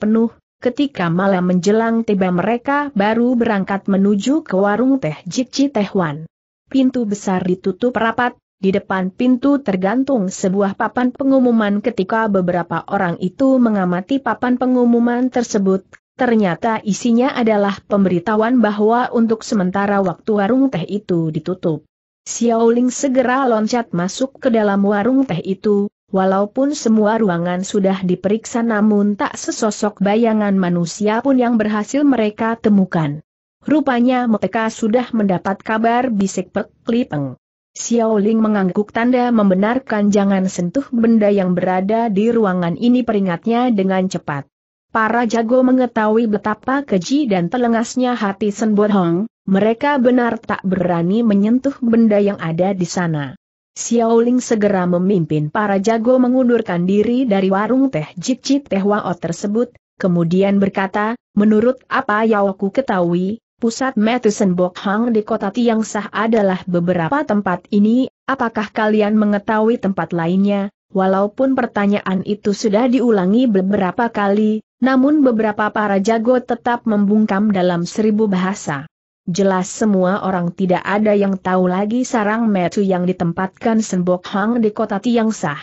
penuh Ketika malam menjelang tiba mereka baru berangkat menuju ke warung teh Jikci Tehwan. Pintu besar ditutup rapat, di depan pintu tergantung sebuah papan pengumuman ketika beberapa orang itu mengamati papan pengumuman tersebut, ternyata isinya adalah pemberitahuan bahwa untuk sementara waktu warung teh itu ditutup. Xiaoling segera loncat masuk ke dalam warung teh itu, Walaupun semua ruangan sudah diperiksa namun tak sesosok bayangan manusia pun yang berhasil mereka temukan. Rupanya mereka sudah mendapat kabar bisik Pek Lipeng. Xiao Ling mengangguk tanda membenarkan jangan sentuh benda yang berada di ruangan ini peringatnya dengan cepat. Para jago mengetahui betapa keji dan telengasnya hati Sen Hong, mereka benar tak berani menyentuh benda yang ada di sana. Xiao Ling segera memimpin para jago mengundurkan diri dari warung teh cip-cip teh wao tersebut, kemudian berkata, menurut apa yang aku ketahui, Pusat Metisen Bokhang di kota Tiangsah adalah beberapa tempat ini, apakah kalian mengetahui tempat lainnya? Walaupun pertanyaan itu sudah diulangi beberapa kali, namun beberapa para jago tetap membungkam dalam seribu bahasa. Jelas semua orang tidak ada yang tahu lagi sarang metu yang ditempatkan Senbok Hang di kota Tiangsah.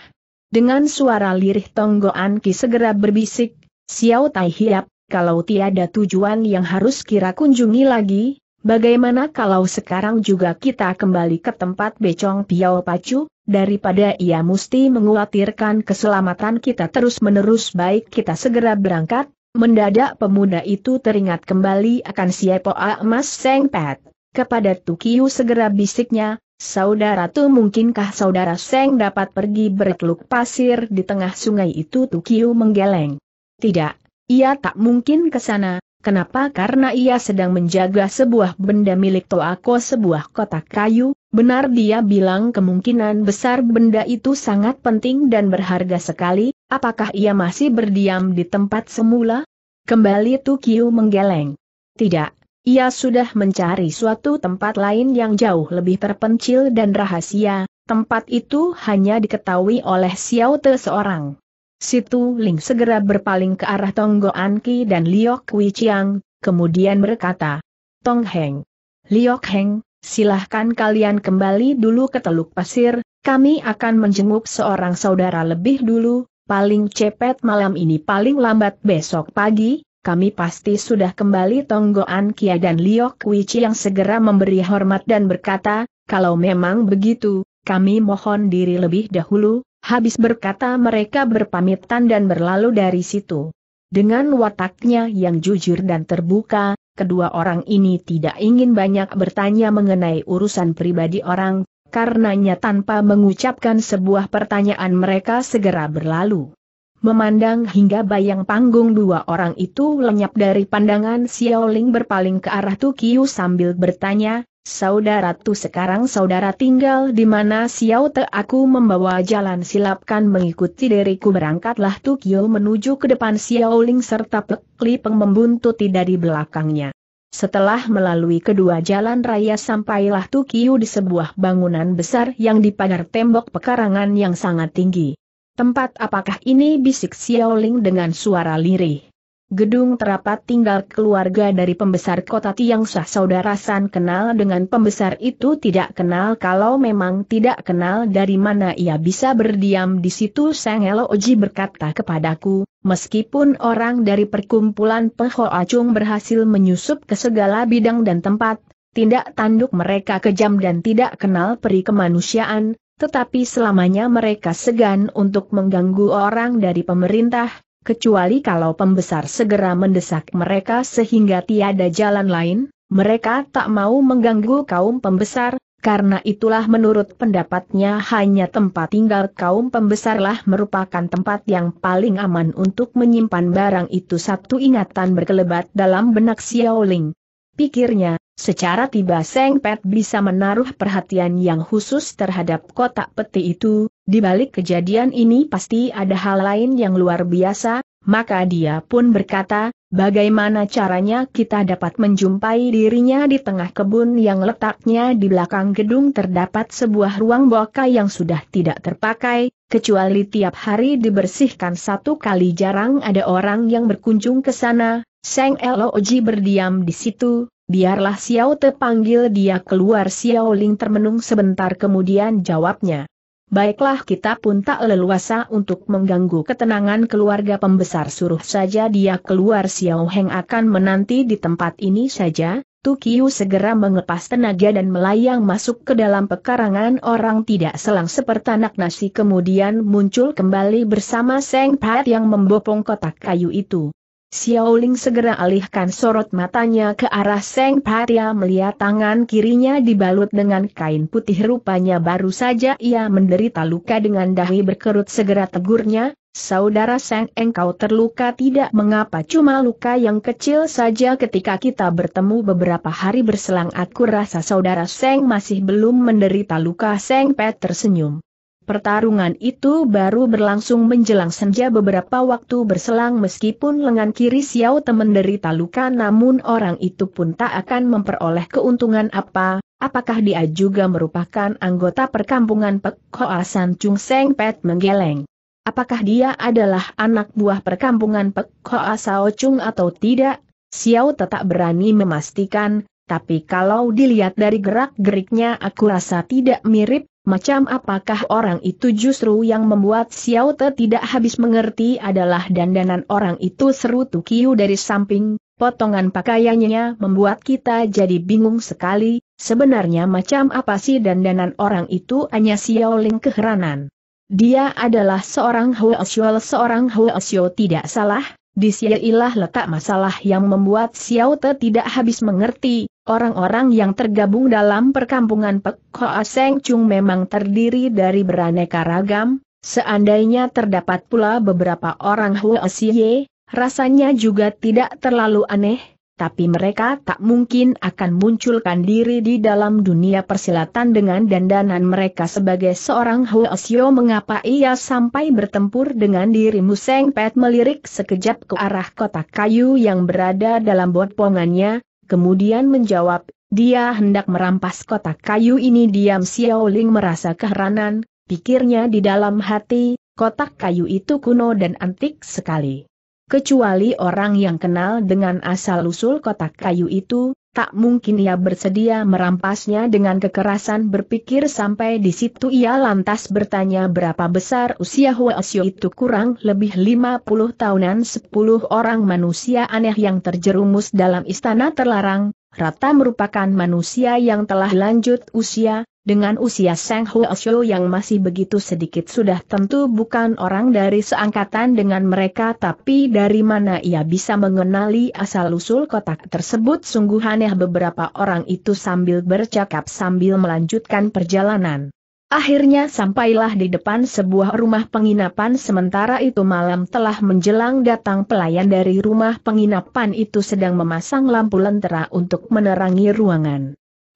Dengan suara lirih Tonggo Anki segera berbisik, Xiao Tai Hiap, kalau tiada tujuan yang harus kira kunjungi lagi, bagaimana kalau sekarang juga kita kembali ke tempat Becong Piao Pacu, daripada ia mesti menguatirkan keselamatan kita terus-menerus baik kita segera berangkat, mendadak pemuda itu teringat kembali akan Epoa Emas Seng Pet. Kepada Tukiu segera bisiknya, Saudara Tu mungkinkah saudara Seng dapat pergi berteluk pasir di tengah sungai itu Tukiu menggeleng. Tidak, ia tak mungkin ke sana, kenapa karena ia sedang menjaga sebuah benda milik Toako sebuah kotak kayu, benar dia bilang kemungkinan besar benda itu sangat penting dan berharga sekali, apakah ia masih berdiam di tempat semula? Kembali Tukiu menggeleng. Tidak, ia sudah mencari suatu tempat lain yang jauh lebih terpencil dan rahasia, tempat itu hanya diketahui oleh Xiao Te seorang. Situ Ling segera berpaling ke arah Tonggo Anki dan Liok Wichiang, kemudian berkata, Tong Heng, Liok Heng, silahkan kalian kembali dulu ke Teluk Pasir, kami akan menjenguk seorang saudara lebih dulu, paling cepet malam ini paling lambat besok pagi, kami pasti sudah kembali Tonggoan Kia dan Liok Wichi segera memberi hormat dan berkata, kalau memang begitu, kami mohon diri lebih dahulu, Habis berkata mereka berpamitan dan berlalu dari situ. Dengan wataknya yang jujur dan terbuka, kedua orang ini tidak ingin banyak bertanya mengenai urusan pribadi orang, karenanya tanpa mengucapkan sebuah pertanyaan mereka segera berlalu. Memandang hingga bayang panggung dua orang itu lenyap dari pandangan Xiaoling berpaling ke arah Tukiu sambil bertanya, Saudara tu sekarang saudara tinggal di mana Xiao Te aku membawa jalan silapkan mengikuti diriku berangkatlah tu Kiu menuju ke depan Xiao Ling serta Pek Peng membuntuti dari belakangnya. Setelah melalui kedua jalan raya sampailah tu Kiu di sebuah bangunan besar yang dipagar tembok pekarangan yang sangat tinggi. Tempat apakah ini bisik Xiao Ling dengan suara lirih. Gedung terapat tinggal keluarga dari pembesar kota Tiang Sah saudara San kenal dengan pembesar itu tidak kenal kalau memang tidak kenal dari mana ia bisa berdiam di situ Sang Elo Oji berkata kepadaku, meskipun orang dari perkumpulan Peho Acung berhasil menyusup ke segala bidang dan tempat, tindak tanduk mereka kejam dan tidak kenal peri kemanusiaan, tetapi selamanya mereka segan untuk mengganggu orang dari pemerintah, kecuali kalau pembesar segera mendesak mereka sehingga tiada jalan lain, mereka tak mau mengganggu kaum pembesar, karena itulah menurut pendapatnya hanya tempat tinggal kaum pembesarlah merupakan tempat yang paling aman untuk menyimpan barang itu satu ingatan berkelebat dalam benak Xiaoling. Pikirnya, secara tiba Seng Pet bisa menaruh perhatian yang khusus terhadap kotak peti itu, di balik kejadian ini pasti ada hal lain yang luar biasa, maka dia pun berkata, bagaimana caranya kita dapat menjumpai dirinya di tengah kebun yang letaknya di belakang gedung terdapat sebuah ruang boka yang sudah tidak terpakai, kecuali tiap hari dibersihkan satu kali jarang ada orang yang berkunjung ke sana, Seng Eloji berdiam di situ, biarlah Xiao Te panggil dia keluar Xiao Ling termenung sebentar kemudian jawabnya. Baiklah kita pun tak leluasa untuk mengganggu ketenangan keluarga pembesar suruh saja dia keluar Xiao Heng akan menanti di tempat ini saja, Tukiu segera mengepas tenaga dan melayang masuk ke dalam pekarangan orang tidak selang seperti anak nasi kemudian muncul kembali bersama Seng Pat yang membopong kotak kayu itu. Xiaoling segera alihkan sorot matanya ke arah Seng Patia melihat tangan kirinya dibalut dengan kain putih rupanya baru saja ia menderita luka dengan dahi berkerut segera tegurnya, Saudara Seng engkau terluka tidak mengapa cuma luka yang kecil saja ketika kita bertemu beberapa hari berselang aku rasa saudara Seng masih belum menderita luka Seng Pet tersenyum. Pertarungan itu baru berlangsung menjelang senja beberapa waktu berselang meskipun lengan kiri Xiao teman derita luka namun orang itu pun tak akan memperoleh keuntungan apa, apakah dia juga merupakan anggota perkampungan Pek Hoa San Chung Seng Pet menggeleng. Apakah dia adalah anak buah perkampungan Pek Hoa Sao Chung atau tidak, Xiao tetap berani memastikan, tapi kalau dilihat dari gerak-geriknya aku rasa tidak mirip Macam apakah orang itu justru yang membuat Xiao Te tidak habis mengerti adalah dandanan orang itu seru Tukiu dari samping, potongan pakaiannya membuat kita jadi bingung sekali, sebenarnya macam apa sih dandanan orang itu hanya Xiao Ling keheranan. Dia adalah seorang Huashual seorang Huashual tidak salah, Di disinilah letak masalah yang membuat Xiao Te tidak habis mengerti, Orang-orang yang tergabung dalam perkampungan Pek Hoa Seng Chung memang terdiri dari beraneka ragam, seandainya terdapat pula beberapa orang Hua Siye, rasanya juga tidak terlalu aneh, tapi mereka tak mungkin akan munculkan diri di dalam dunia persilatan dengan dandanan mereka sebagai seorang Huasio mengapa ia sampai bertempur dengan dirimu Seng Pet melirik sekejap ke arah kotak kayu yang berada dalam botpongannya, kemudian menjawab, dia hendak merampas kotak kayu ini diam Xiao Ling merasa keheranan, pikirnya di dalam hati, kotak kayu itu kuno dan antik sekali. Kecuali orang yang kenal dengan asal-usul kotak kayu itu, tak mungkin ia bersedia merampasnya dengan kekerasan berpikir sampai di situ ia lantas bertanya berapa besar usia Huasio itu kurang lebih 50 tahunan 10 orang manusia aneh yang terjerumus dalam istana terlarang, rata merupakan manusia yang telah lanjut usia, dengan usia Sang Huo yang masih begitu sedikit sudah tentu bukan orang dari seangkatan dengan mereka tapi dari mana ia bisa mengenali asal-usul kotak tersebut sungguh aneh beberapa orang itu sambil bercakap sambil melanjutkan perjalanan. Akhirnya sampailah di depan sebuah rumah penginapan sementara itu malam telah menjelang datang pelayan dari rumah penginapan itu sedang memasang lampu lentera untuk menerangi ruangan.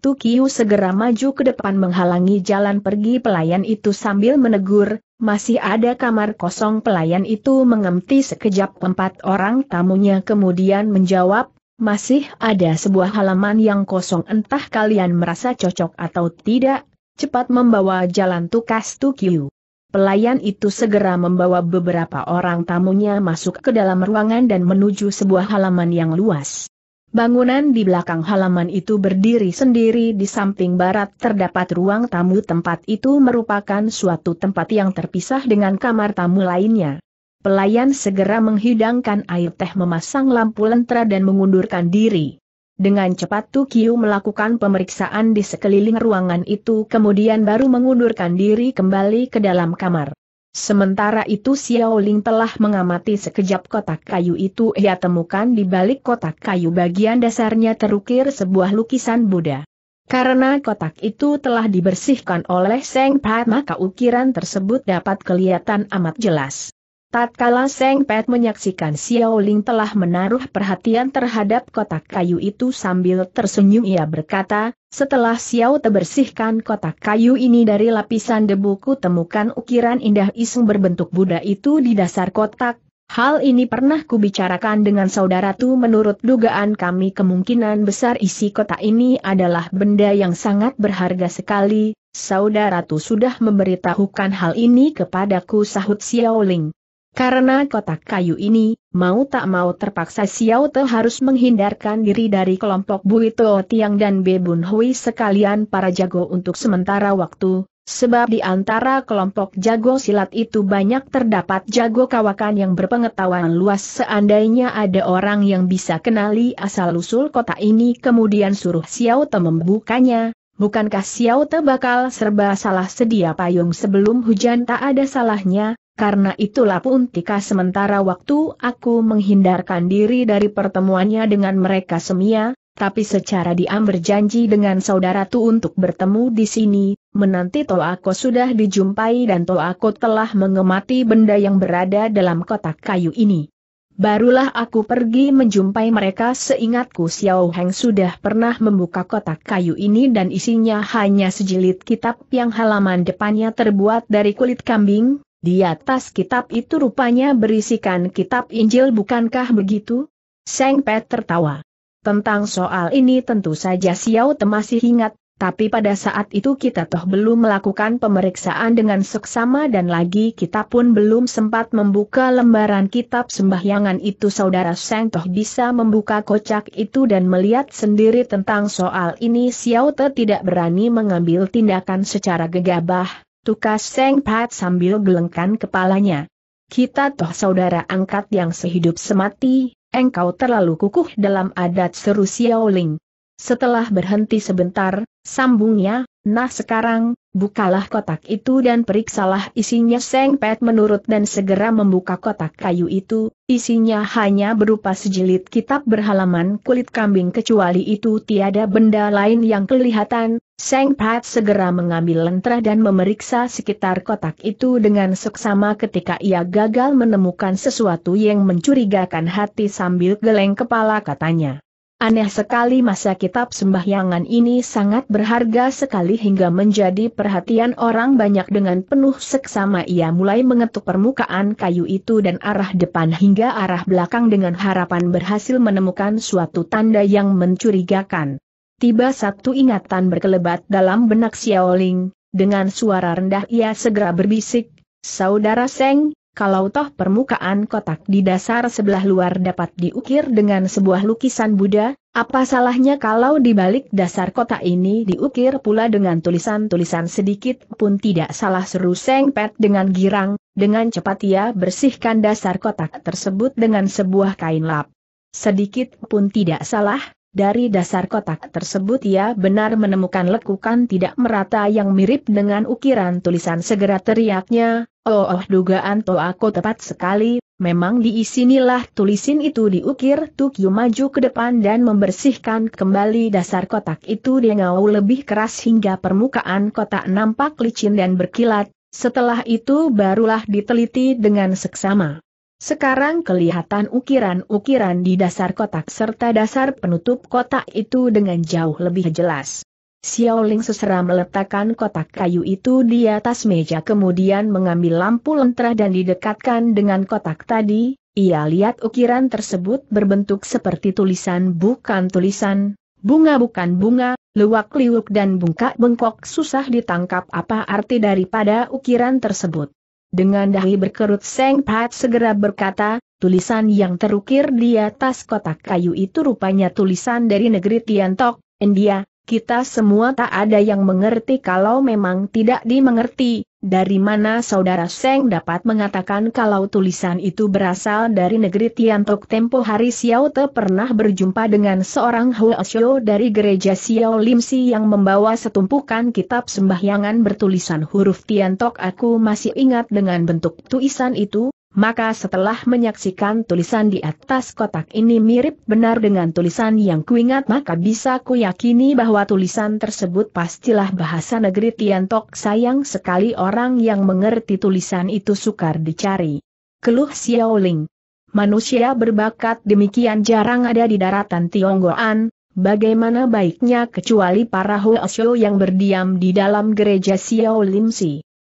Tukiu segera maju ke depan menghalangi jalan pergi pelayan itu sambil menegur, masih ada kamar kosong pelayan itu mengemti sekejap empat orang tamunya kemudian menjawab, masih ada sebuah halaman yang kosong entah kalian merasa cocok atau tidak, cepat membawa jalan tukas Tukiu. Pelayan itu segera membawa beberapa orang tamunya masuk ke dalam ruangan dan menuju sebuah halaman yang luas. Bangunan di belakang halaman itu berdiri sendiri di samping barat terdapat ruang tamu tempat itu merupakan suatu tempat yang terpisah dengan kamar tamu lainnya. Pelayan segera menghidangkan air teh memasang lampu lentera dan mengundurkan diri. Dengan cepat Tukiu melakukan pemeriksaan di sekeliling ruangan itu kemudian baru mengundurkan diri kembali ke dalam kamar. Sementara itu Xiao Ling telah mengamati sekejap kotak kayu itu ia temukan di balik kotak kayu bagian dasarnya terukir sebuah lukisan Buddha. Karena kotak itu telah dibersihkan oleh Seng Pat maka ukiran tersebut dapat kelihatan amat jelas. Tatkala Seng Pet menyaksikan Xiao Ling telah menaruh perhatian terhadap kotak kayu itu sambil tersenyum ia berkata, setelah Xiao tebersihkan kotak kayu ini dari lapisan debuku temukan ukiran indah iseng berbentuk Buddha itu di dasar kotak. Hal ini pernah kubicarakan dengan saudara tu menurut dugaan kami kemungkinan besar isi kotak ini adalah benda yang sangat berharga sekali, saudara tu sudah memberitahukan hal ini kepadaku sahut Xiao Ling. Karena kotak kayu ini, mau tak mau terpaksa Xiao Te harus menghindarkan diri dari kelompok Bui Tuo Tiang dan Bebun Hui sekalian para jago untuk sementara waktu, sebab di antara kelompok jago silat itu banyak terdapat jago kawakan yang berpengetahuan luas seandainya ada orang yang bisa kenali asal-usul kota ini kemudian suruh Xiao Te membukanya, bukankah Xiao Te bakal serba salah sedia payung sebelum hujan tak ada salahnya, karena itulah pun tika sementara waktu aku menghindarkan diri dari pertemuannya dengan mereka semia, tapi secara diam berjanji dengan saudara tu untuk bertemu di sini, menanti toh aku sudah dijumpai dan toh aku telah mengemati benda yang berada dalam kotak kayu ini. Barulah aku pergi menjumpai mereka seingatku Xiao Heng sudah pernah membuka kotak kayu ini dan isinya hanya sejilid kitab yang halaman depannya terbuat dari kulit kambing, di atas kitab itu rupanya berisikan kitab Injil bukankah begitu? Seng Pet tertawa. Tentang soal ini tentu saja Xiao Te masih ingat, tapi pada saat itu kita toh belum melakukan pemeriksaan dengan seksama dan lagi kita pun belum sempat membuka lembaran kitab sembahyangan itu saudara Seng toh bisa membuka kocak itu dan melihat sendiri tentang soal ini Xiao Te tidak berani mengambil tindakan secara gegabah, Tukas Seng Pat sambil gelengkan kepalanya. Kita toh saudara angkat yang sehidup semati, engkau terlalu kukuh dalam adat seru Xiaoling. Setelah berhenti sebentar, sambungnya, nah sekarang, bukalah kotak itu dan periksalah isinya Seng Pet menurut dan segera membuka kotak kayu itu, isinya hanya berupa sejilid kitab berhalaman kulit kambing kecuali itu tiada benda lain yang kelihatan, Seng Pet segera mengambil lentera dan memeriksa sekitar kotak itu dengan seksama ketika ia gagal menemukan sesuatu yang mencurigakan hati sambil geleng kepala katanya. Aneh sekali masa kitab sembahyangan ini sangat berharga sekali hingga menjadi perhatian orang banyak dengan penuh seksama ia mulai mengetuk permukaan kayu itu dan arah depan hingga arah belakang dengan harapan berhasil menemukan suatu tanda yang mencurigakan. Tiba satu ingatan berkelebat dalam benak Xiaoling, dengan suara rendah ia segera berbisik, Saudara Seng, kalau toh permukaan kotak di dasar sebelah luar dapat diukir dengan sebuah lukisan Buddha, apa salahnya kalau di balik dasar kotak ini diukir pula dengan tulisan-tulisan sedikit pun tidak salah seru Sengpet dengan girang, dengan cepat ia bersihkan dasar kotak tersebut dengan sebuah kain lap. Sedikit pun tidak salah, dari dasar kotak tersebut ia benar menemukan lekukan tidak merata yang mirip dengan ukiran tulisan segera teriaknya, Oh, oh dugaan to aku tepat sekali, memang di isinilah tulisin itu diukir Tukyu maju ke depan dan membersihkan kembali dasar kotak itu dengau lebih keras hingga permukaan kotak nampak licin dan berkilat, setelah itu barulah diteliti dengan seksama. Sekarang kelihatan ukiran-ukiran di dasar kotak serta dasar penutup kotak itu dengan jauh lebih jelas. Xiaoling sesera meletakkan kotak kayu itu di atas meja kemudian mengambil lampu lentera dan didekatkan dengan kotak tadi, ia lihat ukiran tersebut berbentuk seperti tulisan bukan tulisan, bunga bukan bunga, luwak liuk dan bengkak bengkok susah ditangkap apa arti daripada ukiran tersebut. Dengan dahi berkerut Seng Pat segera berkata, tulisan yang terukir di atas kotak kayu itu rupanya tulisan dari negeri Tiantok, India, kita semua tak ada yang mengerti kalau memang tidak dimengerti, dari mana saudara Seng dapat mengatakan kalau tulisan itu berasal dari negeri Tiantok tempo hari Xiao Te pernah berjumpa dengan seorang Huasyo dari gereja Xiao Limsi yang membawa setumpukan kitab sembahyangan bertulisan huruf Tiantok aku masih ingat dengan bentuk tulisan itu, maka setelah menyaksikan tulisan di atas kotak ini mirip benar dengan tulisan yang kuingat maka bisa kuyakini bahwa tulisan tersebut pastilah bahasa negeri Tiantok sayang sekali orang yang mengerti tulisan itu sukar dicari. Keluh Xiaoling. Manusia berbakat demikian jarang ada di daratan Tionggoan, bagaimana baiknya kecuali para Huosho yang berdiam di dalam gereja Si.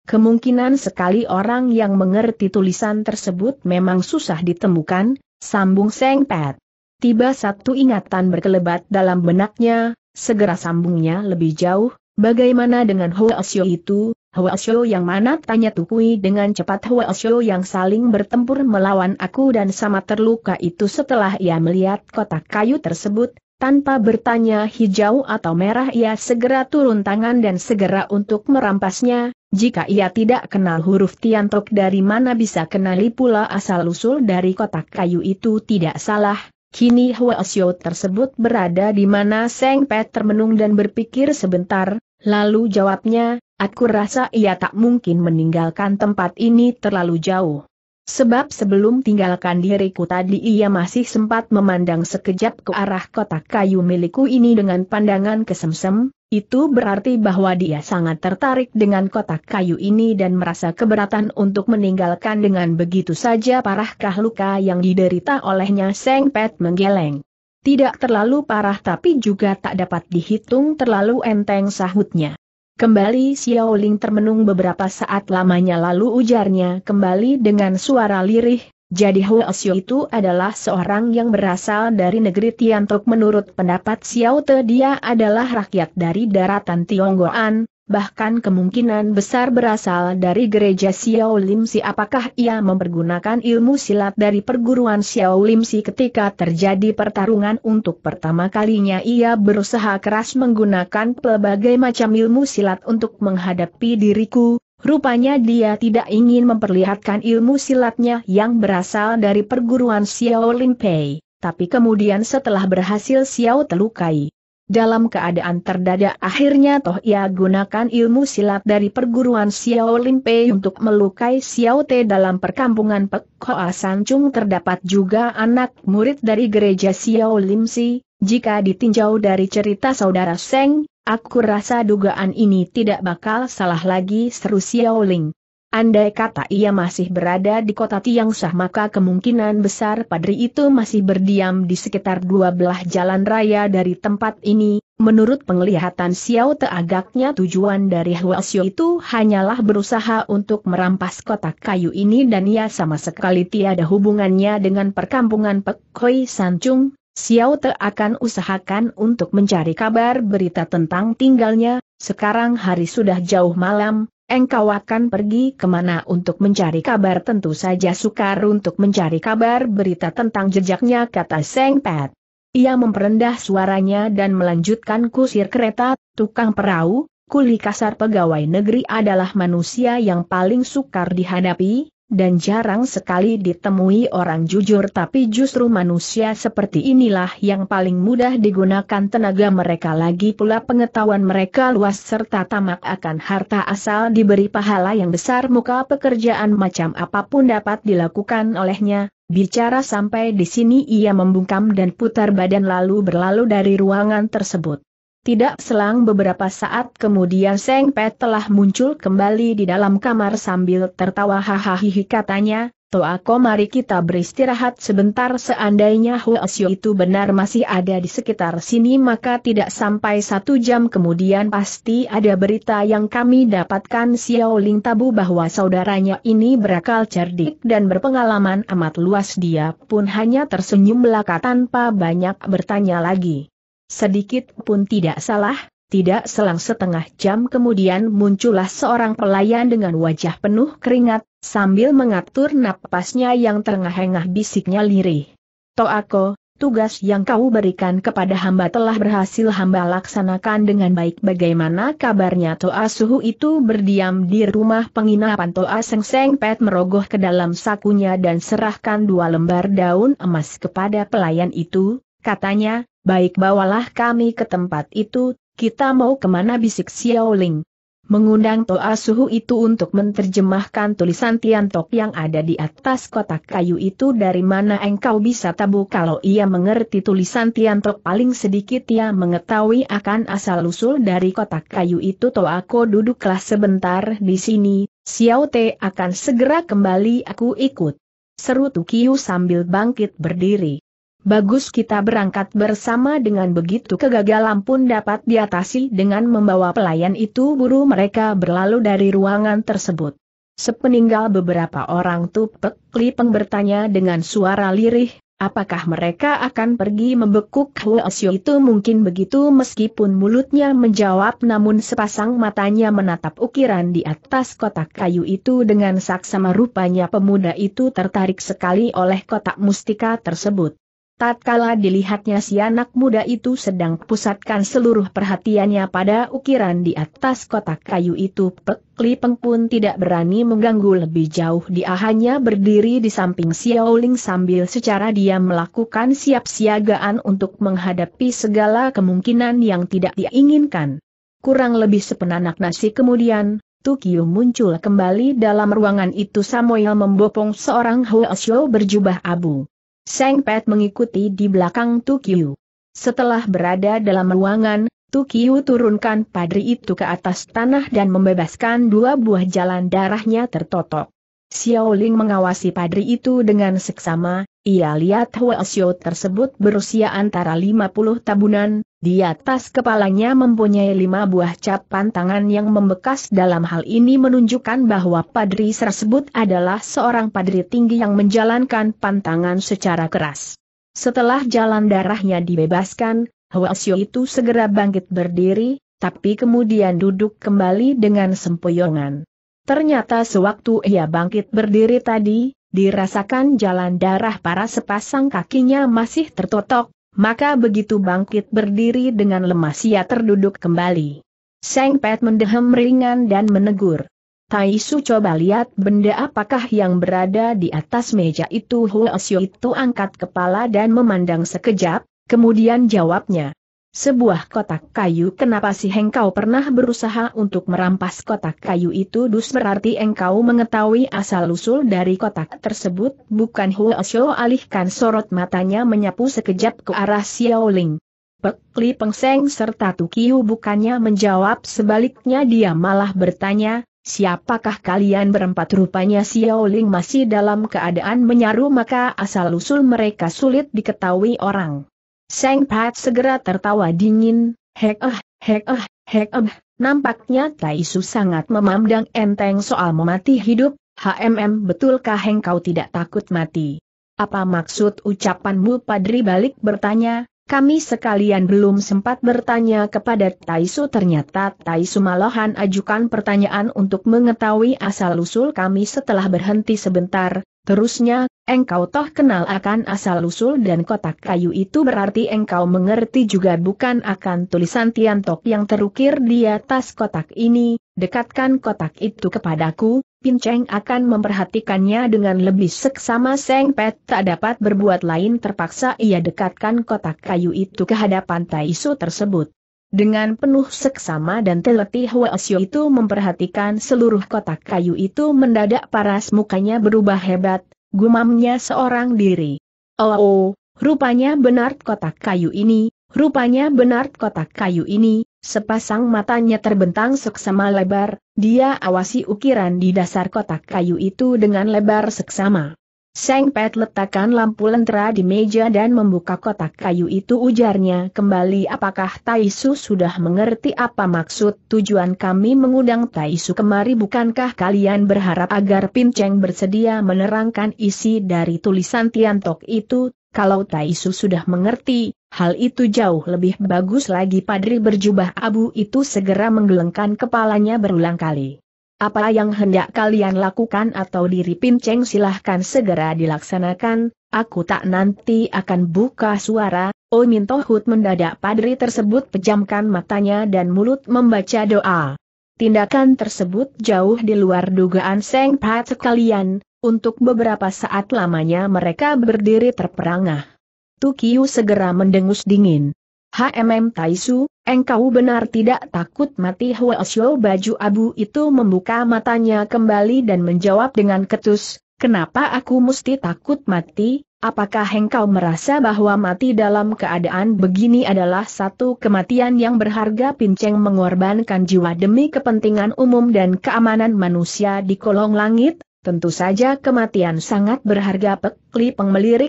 Kemungkinan sekali orang yang mengerti tulisan tersebut memang susah ditemukan, sambung Seng Pet. Tiba satu ingatan berkelebat dalam benaknya, segera sambungnya lebih jauh, bagaimana dengan Hua Xiu itu, Hua Xiu yang mana tanya Tukui dengan cepat Hua Xiu yang saling bertempur melawan aku dan sama terluka itu setelah ia melihat kotak kayu tersebut, tanpa bertanya hijau atau merah ia segera turun tangan dan segera untuk merampasnya, jika ia tidak kenal huruf Tiantok dari mana bisa kenali pula asal-usul dari kotak kayu itu tidak salah, kini Huasyo tersebut berada di mana Seng Pet termenung dan berpikir sebentar, lalu jawabnya, aku rasa ia tak mungkin meninggalkan tempat ini terlalu jauh. Sebab sebelum tinggalkan diriku tadi ia masih sempat memandang sekejap ke arah kotak kayu milikku ini dengan pandangan kesemsem, itu berarti bahwa dia sangat tertarik dengan kotak kayu ini dan merasa keberatan untuk meninggalkan dengan begitu saja parahkah luka yang diderita olehnya Seng Pet menggeleng. Tidak terlalu parah tapi juga tak dapat dihitung terlalu enteng sahutnya. Kembali Xiao Ling termenung beberapa saat lamanya lalu ujarnya kembali dengan suara lirih, jadi Huo Xiu itu adalah seorang yang berasal dari negeri Tiantok menurut pendapat Xiao Te dia adalah rakyat dari daratan Tionggoan, bahkan kemungkinan besar berasal dari gereja Lim Si apakah ia mempergunakan ilmu silat dari perguruan Lim Si ketika terjadi pertarungan untuk pertama kalinya ia berusaha keras menggunakan pelbagai macam ilmu silat untuk menghadapi diriku, rupanya dia tidak ingin memperlihatkan ilmu silatnya yang berasal dari perguruan Lim Pei, tapi kemudian setelah berhasil Xiao telukai dalam keadaan terdada, akhirnya toh ia gunakan ilmu silat dari perguruan Xiao Lin Pei untuk melukai Xiao Te dalam perkampungan Pek Hoa Sancung terdapat juga anak murid dari gereja Xiao Lim Si, jika ditinjau dari cerita saudara Seng, aku rasa dugaan ini tidak bakal salah lagi seru Xiao Ling. Andai kata ia masih berada di kota Tiang Sah maka kemungkinan besar padri itu masih berdiam di sekitar dua belah jalan raya dari tempat ini, menurut penglihatan Xiao Te agaknya tujuan dari Hua Xiu itu hanyalah berusaha untuk merampas kotak kayu ini dan ia sama sekali tiada hubungannya dengan perkampungan Pek Koi Xiao Te akan usahakan untuk mencari kabar berita tentang tinggalnya, sekarang hari sudah jauh malam, Engkau akan pergi kemana untuk mencari kabar tentu saja sukar untuk mencari kabar berita tentang jejaknya kata Seng Pet. Ia memperendah suaranya dan melanjutkan kusir kereta, tukang perahu, kuli kasar pegawai negeri adalah manusia yang paling sukar dihadapi, dan jarang sekali ditemui orang jujur tapi justru manusia seperti inilah yang paling mudah digunakan tenaga mereka lagi pula pengetahuan mereka luas serta tamak akan harta asal diberi pahala yang besar muka pekerjaan macam apapun dapat dilakukan olehnya. Bicara sampai di sini ia membungkam dan putar badan lalu berlalu dari ruangan tersebut. Tidak selang beberapa saat kemudian Seng Pet telah muncul kembali di dalam kamar sambil tertawa hahaha katanya, Toako mari kita beristirahat sebentar seandainya Huasyo itu benar masih ada di sekitar sini maka tidak sampai satu jam kemudian pasti ada berita yang kami dapatkan Xiao Ling Tabu bahwa saudaranya ini berakal cerdik dan berpengalaman amat luas dia pun hanya tersenyum belaka tanpa banyak bertanya lagi. Sedikit pun tidak salah, tidak selang setengah jam kemudian muncullah seorang pelayan dengan wajah penuh keringat, sambil mengatur napasnya yang terengah-engah bisiknya lirih. Toako, tugas yang kau berikan kepada hamba telah berhasil hamba laksanakan dengan baik bagaimana kabarnya Toa Suhu itu berdiam di rumah penginapan Toa Seng Seng Pet merogoh ke dalam sakunya dan serahkan dua lembar daun emas kepada pelayan itu, katanya, Baik bawalah kami ke tempat itu, kita mau kemana bisik Xiaoling. Mengundang Toa Suhu itu untuk menerjemahkan tulisan Tiantok yang ada di atas kotak kayu itu dari mana engkau bisa tabu kalau ia mengerti tulisan Tiantok paling sedikit ia mengetahui akan asal-usul dari kotak kayu itu Toa Ko duduklah sebentar di sini, Xiao Te akan segera kembali aku ikut. Seru Tukiu sambil bangkit berdiri. Bagus kita berangkat bersama dengan begitu kegagalan pun dapat diatasi dengan membawa pelayan itu buru mereka berlalu dari ruangan tersebut. Sepeninggal beberapa orang tupek, Klipeng bertanya dengan suara lirih, apakah mereka akan pergi membekuk Huasio itu mungkin begitu meskipun mulutnya menjawab namun sepasang matanya menatap ukiran di atas kotak kayu itu dengan saksama rupanya pemuda itu tertarik sekali oleh kotak mustika tersebut. Tatkala dilihatnya si anak muda itu sedang pusatkan seluruh perhatiannya pada ukiran di atas kotak kayu itu, Pek Lipeng pun tidak berani mengganggu lebih jauh. Dia hanya berdiri di samping Xiao Ling sambil secara diam melakukan siap siagaan untuk menghadapi segala kemungkinan yang tidak diinginkan. Kurang lebih sepenanak nasi kemudian, Tukiu muncul kembali dalam ruangan itu Samuel membopong seorang Huo Xiao berjubah abu. Seng Pet mengikuti di belakang Tukiu. Setelah berada dalam ruangan, Tukiu turunkan padri itu ke atas tanah dan membebaskan dua buah jalan darahnya tertotok. Xiao Ling mengawasi padri itu dengan seksama, ia lihat Hua Xiao tersebut berusia antara 50 tabunan, di atas kepalanya mempunyai lima buah capan tangan yang membekas dalam hal ini menunjukkan bahwa padri tersebut adalah seorang padri tinggi yang menjalankan pantangan secara keras. Setelah jalan darahnya dibebaskan, Huasyo itu segera bangkit berdiri, tapi kemudian duduk kembali dengan sempoyongan. Ternyata sewaktu ia bangkit berdiri tadi, dirasakan jalan darah para sepasang kakinya masih tertotok, maka begitu bangkit berdiri dengan lemas ia terduduk kembali. Seng Pet mendehem ringan dan menegur. Tai Su coba lihat benda apakah yang berada di atas meja itu Huo itu angkat kepala dan memandang sekejap, kemudian jawabnya. Sebuah kotak kayu kenapa sih engkau pernah berusaha untuk merampas kotak kayu itu dus berarti engkau mengetahui asal-usul dari kotak tersebut, bukan Huo Xiao alihkan sorot matanya menyapu sekejap ke arah Xiaoling. Pek Li Pengseng serta Tukiu bukannya menjawab sebaliknya dia malah bertanya, siapakah kalian berempat rupanya Xiaoling masih dalam keadaan menyaru maka asal-usul mereka sulit diketahui orang. Seng Pat segera tertawa dingin, hek eh, hek eh, hek eh, nampaknya Tai Su sangat memandang enteng soal memati hidup, HMM betulkah engkau tidak takut mati? Apa maksud ucapanmu Padri balik bertanya, kami sekalian belum sempat bertanya kepada Tai Su. ternyata Tai Su malahan ajukan pertanyaan untuk mengetahui asal-usul kami setelah berhenti sebentar, Terusnya, engkau toh kenal akan asal-usul dan kotak kayu itu berarti engkau mengerti juga bukan akan tulisan Tiantok yang terukir di atas kotak ini, dekatkan kotak itu kepadaku, Pinceng akan memperhatikannya dengan lebih seksama Seng Pet tak dapat berbuat lain terpaksa ia dekatkan kotak kayu itu ke hadapan Taisu tersebut. Dengan penuh seksama dan teliti Huasyo itu memperhatikan seluruh kotak kayu itu mendadak paras mukanya berubah hebat, gumamnya seorang diri. Oh, oh rupanya benar kotak kayu ini, rupanya benar kotak kayu ini, sepasang matanya terbentang seksama lebar, dia awasi ukiran di dasar kotak kayu itu dengan lebar seksama. Seng Pet letakkan lampu lentera di meja dan membuka kotak kayu itu ujarnya kembali apakah Taisu sudah mengerti apa maksud tujuan kami mengundang Taisu kemari bukankah kalian berharap agar Pin Cheng bersedia menerangkan isi dari tulisan Tian Tiantok itu, kalau Taisu sudah mengerti, hal itu jauh lebih bagus lagi Padri berjubah abu itu segera menggelengkan kepalanya berulang kali. Apa yang hendak kalian lakukan atau diri pinceng silahkan segera dilaksanakan, aku tak nanti akan buka suara, Oh Mintohut mendadak padri tersebut pejamkan matanya dan mulut membaca doa. Tindakan tersebut jauh di luar dugaan Seng Pat sekalian, untuk beberapa saat lamanya mereka berdiri terperangah. Tukiu segera mendengus dingin. HMM Taisu, engkau benar tidak takut mati Hwa Xiao baju abu itu membuka matanya kembali dan menjawab dengan ketus, kenapa aku mesti takut mati, apakah engkau merasa bahwa mati dalam keadaan begini adalah satu kematian yang berharga pinceng mengorbankan jiwa demi kepentingan umum dan keamanan manusia di kolong langit, Tentu saja kematian sangat berharga Pek Li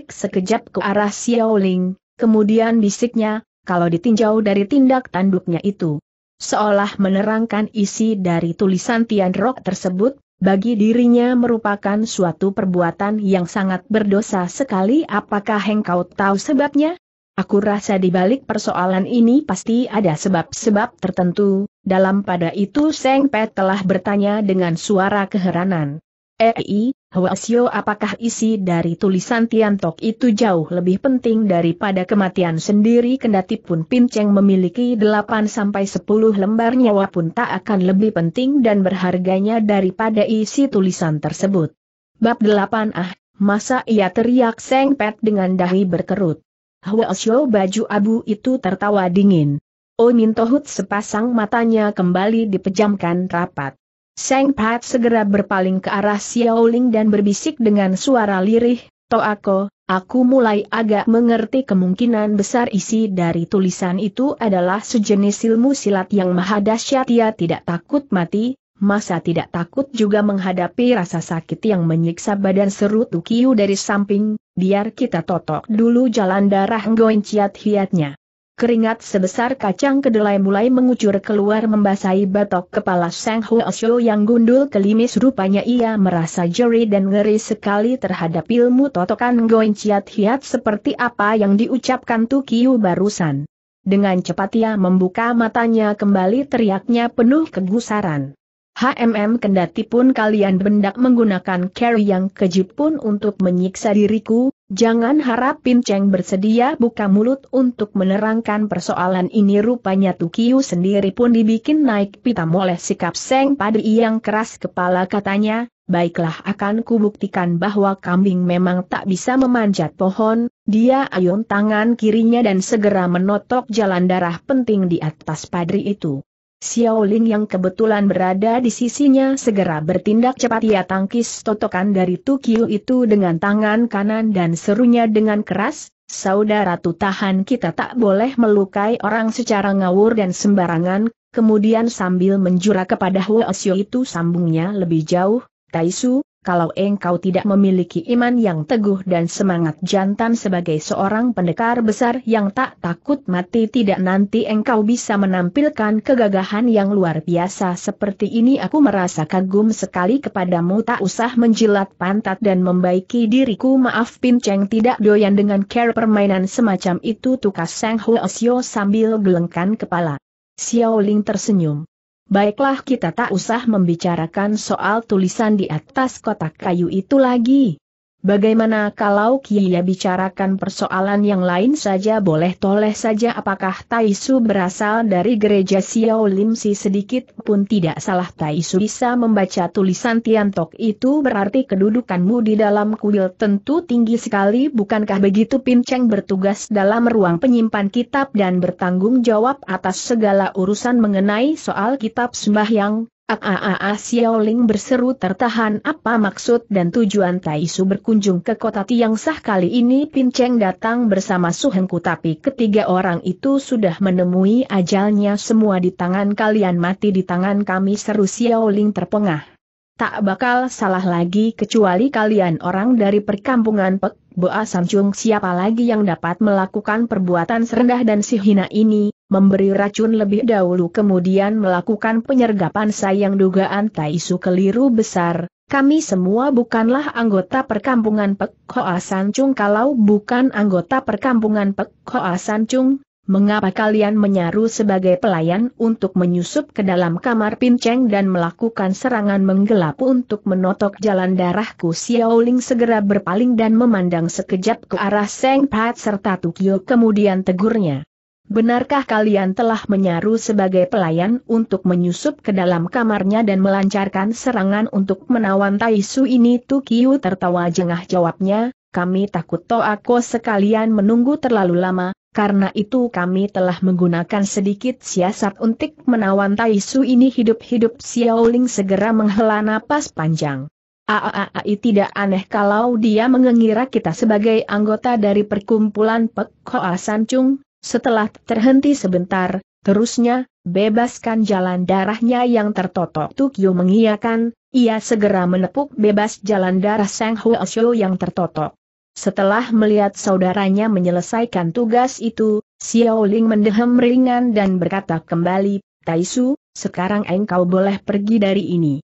sekejap ke arah Xiaoling, kemudian bisiknya, kalau ditinjau dari tindak tanduknya itu. Seolah menerangkan isi dari tulisan Tian Rock tersebut, bagi dirinya merupakan suatu perbuatan yang sangat berdosa sekali apakah engkau tahu sebabnya? Aku rasa di balik persoalan ini pasti ada sebab-sebab tertentu, dalam pada itu Seng Pet telah bertanya dengan suara keheranan. Ei, eh, Xiao, apakah isi dari tulisan Tiantok itu jauh lebih penting daripada kematian sendiri kendati pun Pinceng memiliki 8-10 lembar nyawa pun tak akan lebih penting dan berharganya daripada isi tulisan tersebut. Bab 8 ah, masa ia teriak sengpet dengan dahi berkerut. Xiao baju abu itu tertawa dingin. Oh Mintohut sepasang matanya kembali dipejamkan rapat. Seng Pat segera berpaling ke arah Xiao Ling dan berbisik dengan suara lirih, Toako, aku mulai agak mengerti kemungkinan besar isi dari tulisan itu adalah sejenis ilmu silat yang maha dahsyat ia tidak takut mati, masa tidak takut juga menghadapi rasa sakit yang menyiksa badan seru Tukiu dari samping, biar kita totok dulu jalan darah Goenciat hiatnya. Keringat sebesar kacang kedelai mulai mengucur keluar membasahi batok kepala Sang Huosho yang gundul kelimis rupanya ia merasa jeri dan ngeri sekali terhadap ilmu totokan Chiat hiat seperti apa yang diucapkan Tukiu barusan. Dengan cepat ia membuka matanya kembali teriaknya penuh kegusaran. HMM kendati pun kalian bendak menggunakan carry yang kejip pun untuk menyiksa diriku, Jangan harap Pinceng bersedia buka mulut untuk menerangkan persoalan ini rupanya Tukiu sendiri pun dibikin naik pitam oleh sikap Seng Padi yang keras kepala katanya, baiklah akan kubuktikan bahwa kambing memang tak bisa memanjat pohon, dia ayun tangan kirinya dan segera menotok jalan darah penting di atas padri itu. Xiaoling yang kebetulan berada di sisinya segera bertindak cepat ia tangkis totokan dari Tukio itu dengan tangan kanan dan serunya dengan keras, Saudara tu tahan kita tak boleh melukai orang secara ngawur dan sembarangan, kemudian sambil menjura kepada Xiu itu sambungnya lebih jauh, Taisu, kalau engkau tidak memiliki iman yang teguh dan semangat jantan sebagai seorang pendekar besar yang tak takut mati tidak nanti engkau bisa menampilkan kegagahan yang luar biasa seperti ini aku merasa kagum sekali kepadamu tak usah menjilat pantat dan membaiki diriku maaf Pin Cheng tidak doyan dengan care permainan semacam itu tukas Sang Huo Xiao sambil gelengkan kepala. Xiao Ling tersenyum. Baiklah kita tak usah membicarakan soal tulisan di atas kotak kayu itu lagi. Bagaimana kalau Kia bicarakan persoalan yang lain saja boleh toleh saja apakah Taisu berasal dari gereja Xiao Limsi sedikit pun tidak salah Taisu bisa membaca tulisan Tiantok itu berarti kedudukanmu di dalam kuil tentu tinggi sekali bukankah begitu Pinceng bertugas dalam ruang penyimpan kitab dan bertanggung jawab atas segala urusan mengenai soal kitab sembahyang, Aaa Xiaoling berseru tertahan apa maksud dan tujuan Taisu berkunjung ke kota Tiang Sah kali ini Pin Cheng datang bersama Suhengku tapi ketiga orang itu sudah menemui ajalnya semua di tangan kalian mati di tangan kami seru Xiaoling terpengah. Tak bakal salah lagi kecuali kalian orang dari perkampungan Pek Boa Samcung siapa lagi yang dapat melakukan perbuatan serendah dan sihina ini, memberi racun lebih dahulu kemudian melakukan penyergapan sayang dugaan Taisu keliru besar, kami semua bukanlah anggota perkampungan Pek Hoa Sancung kalau bukan anggota perkampungan Pek Hoa Sancung, mengapa kalian menyaru sebagai pelayan untuk menyusup ke dalam kamar pinceng dan melakukan serangan menggelap untuk menotok jalan darahku Xiaoling segera berpaling dan memandang sekejap ke arah Seng Pat serta Tukio kemudian tegurnya. Benarkah kalian telah menyaru sebagai pelayan untuk menyusup ke dalam kamarnya dan melancarkan serangan untuk menawan Taisu ini? Tukiu tertawa jengah jawabnya, kami takut Toako sekalian menunggu terlalu lama, karena itu kami telah menggunakan sedikit siasat untuk menawan Taisu ini hidup-hidup Xiaoling segera menghela napas panjang. Aaai tidak aneh kalau dia mengira kita sebagai anggota dari perkumpulan Pek Hoa San Chung, setelah terhenti sebentar, terusnya, bebaskan jalan darahnya yang tertotok. Tukyo mengiyakan, ia segera menepuk bebas jalan darah Sang Huo Xiu yang tertotok. Setelah melihat saudaranya menyelesaikan tugas itu, Xiao Ling mendehem ringan dan berkata kembali, Taisu, sekarang engkau boleh pergi dari ini.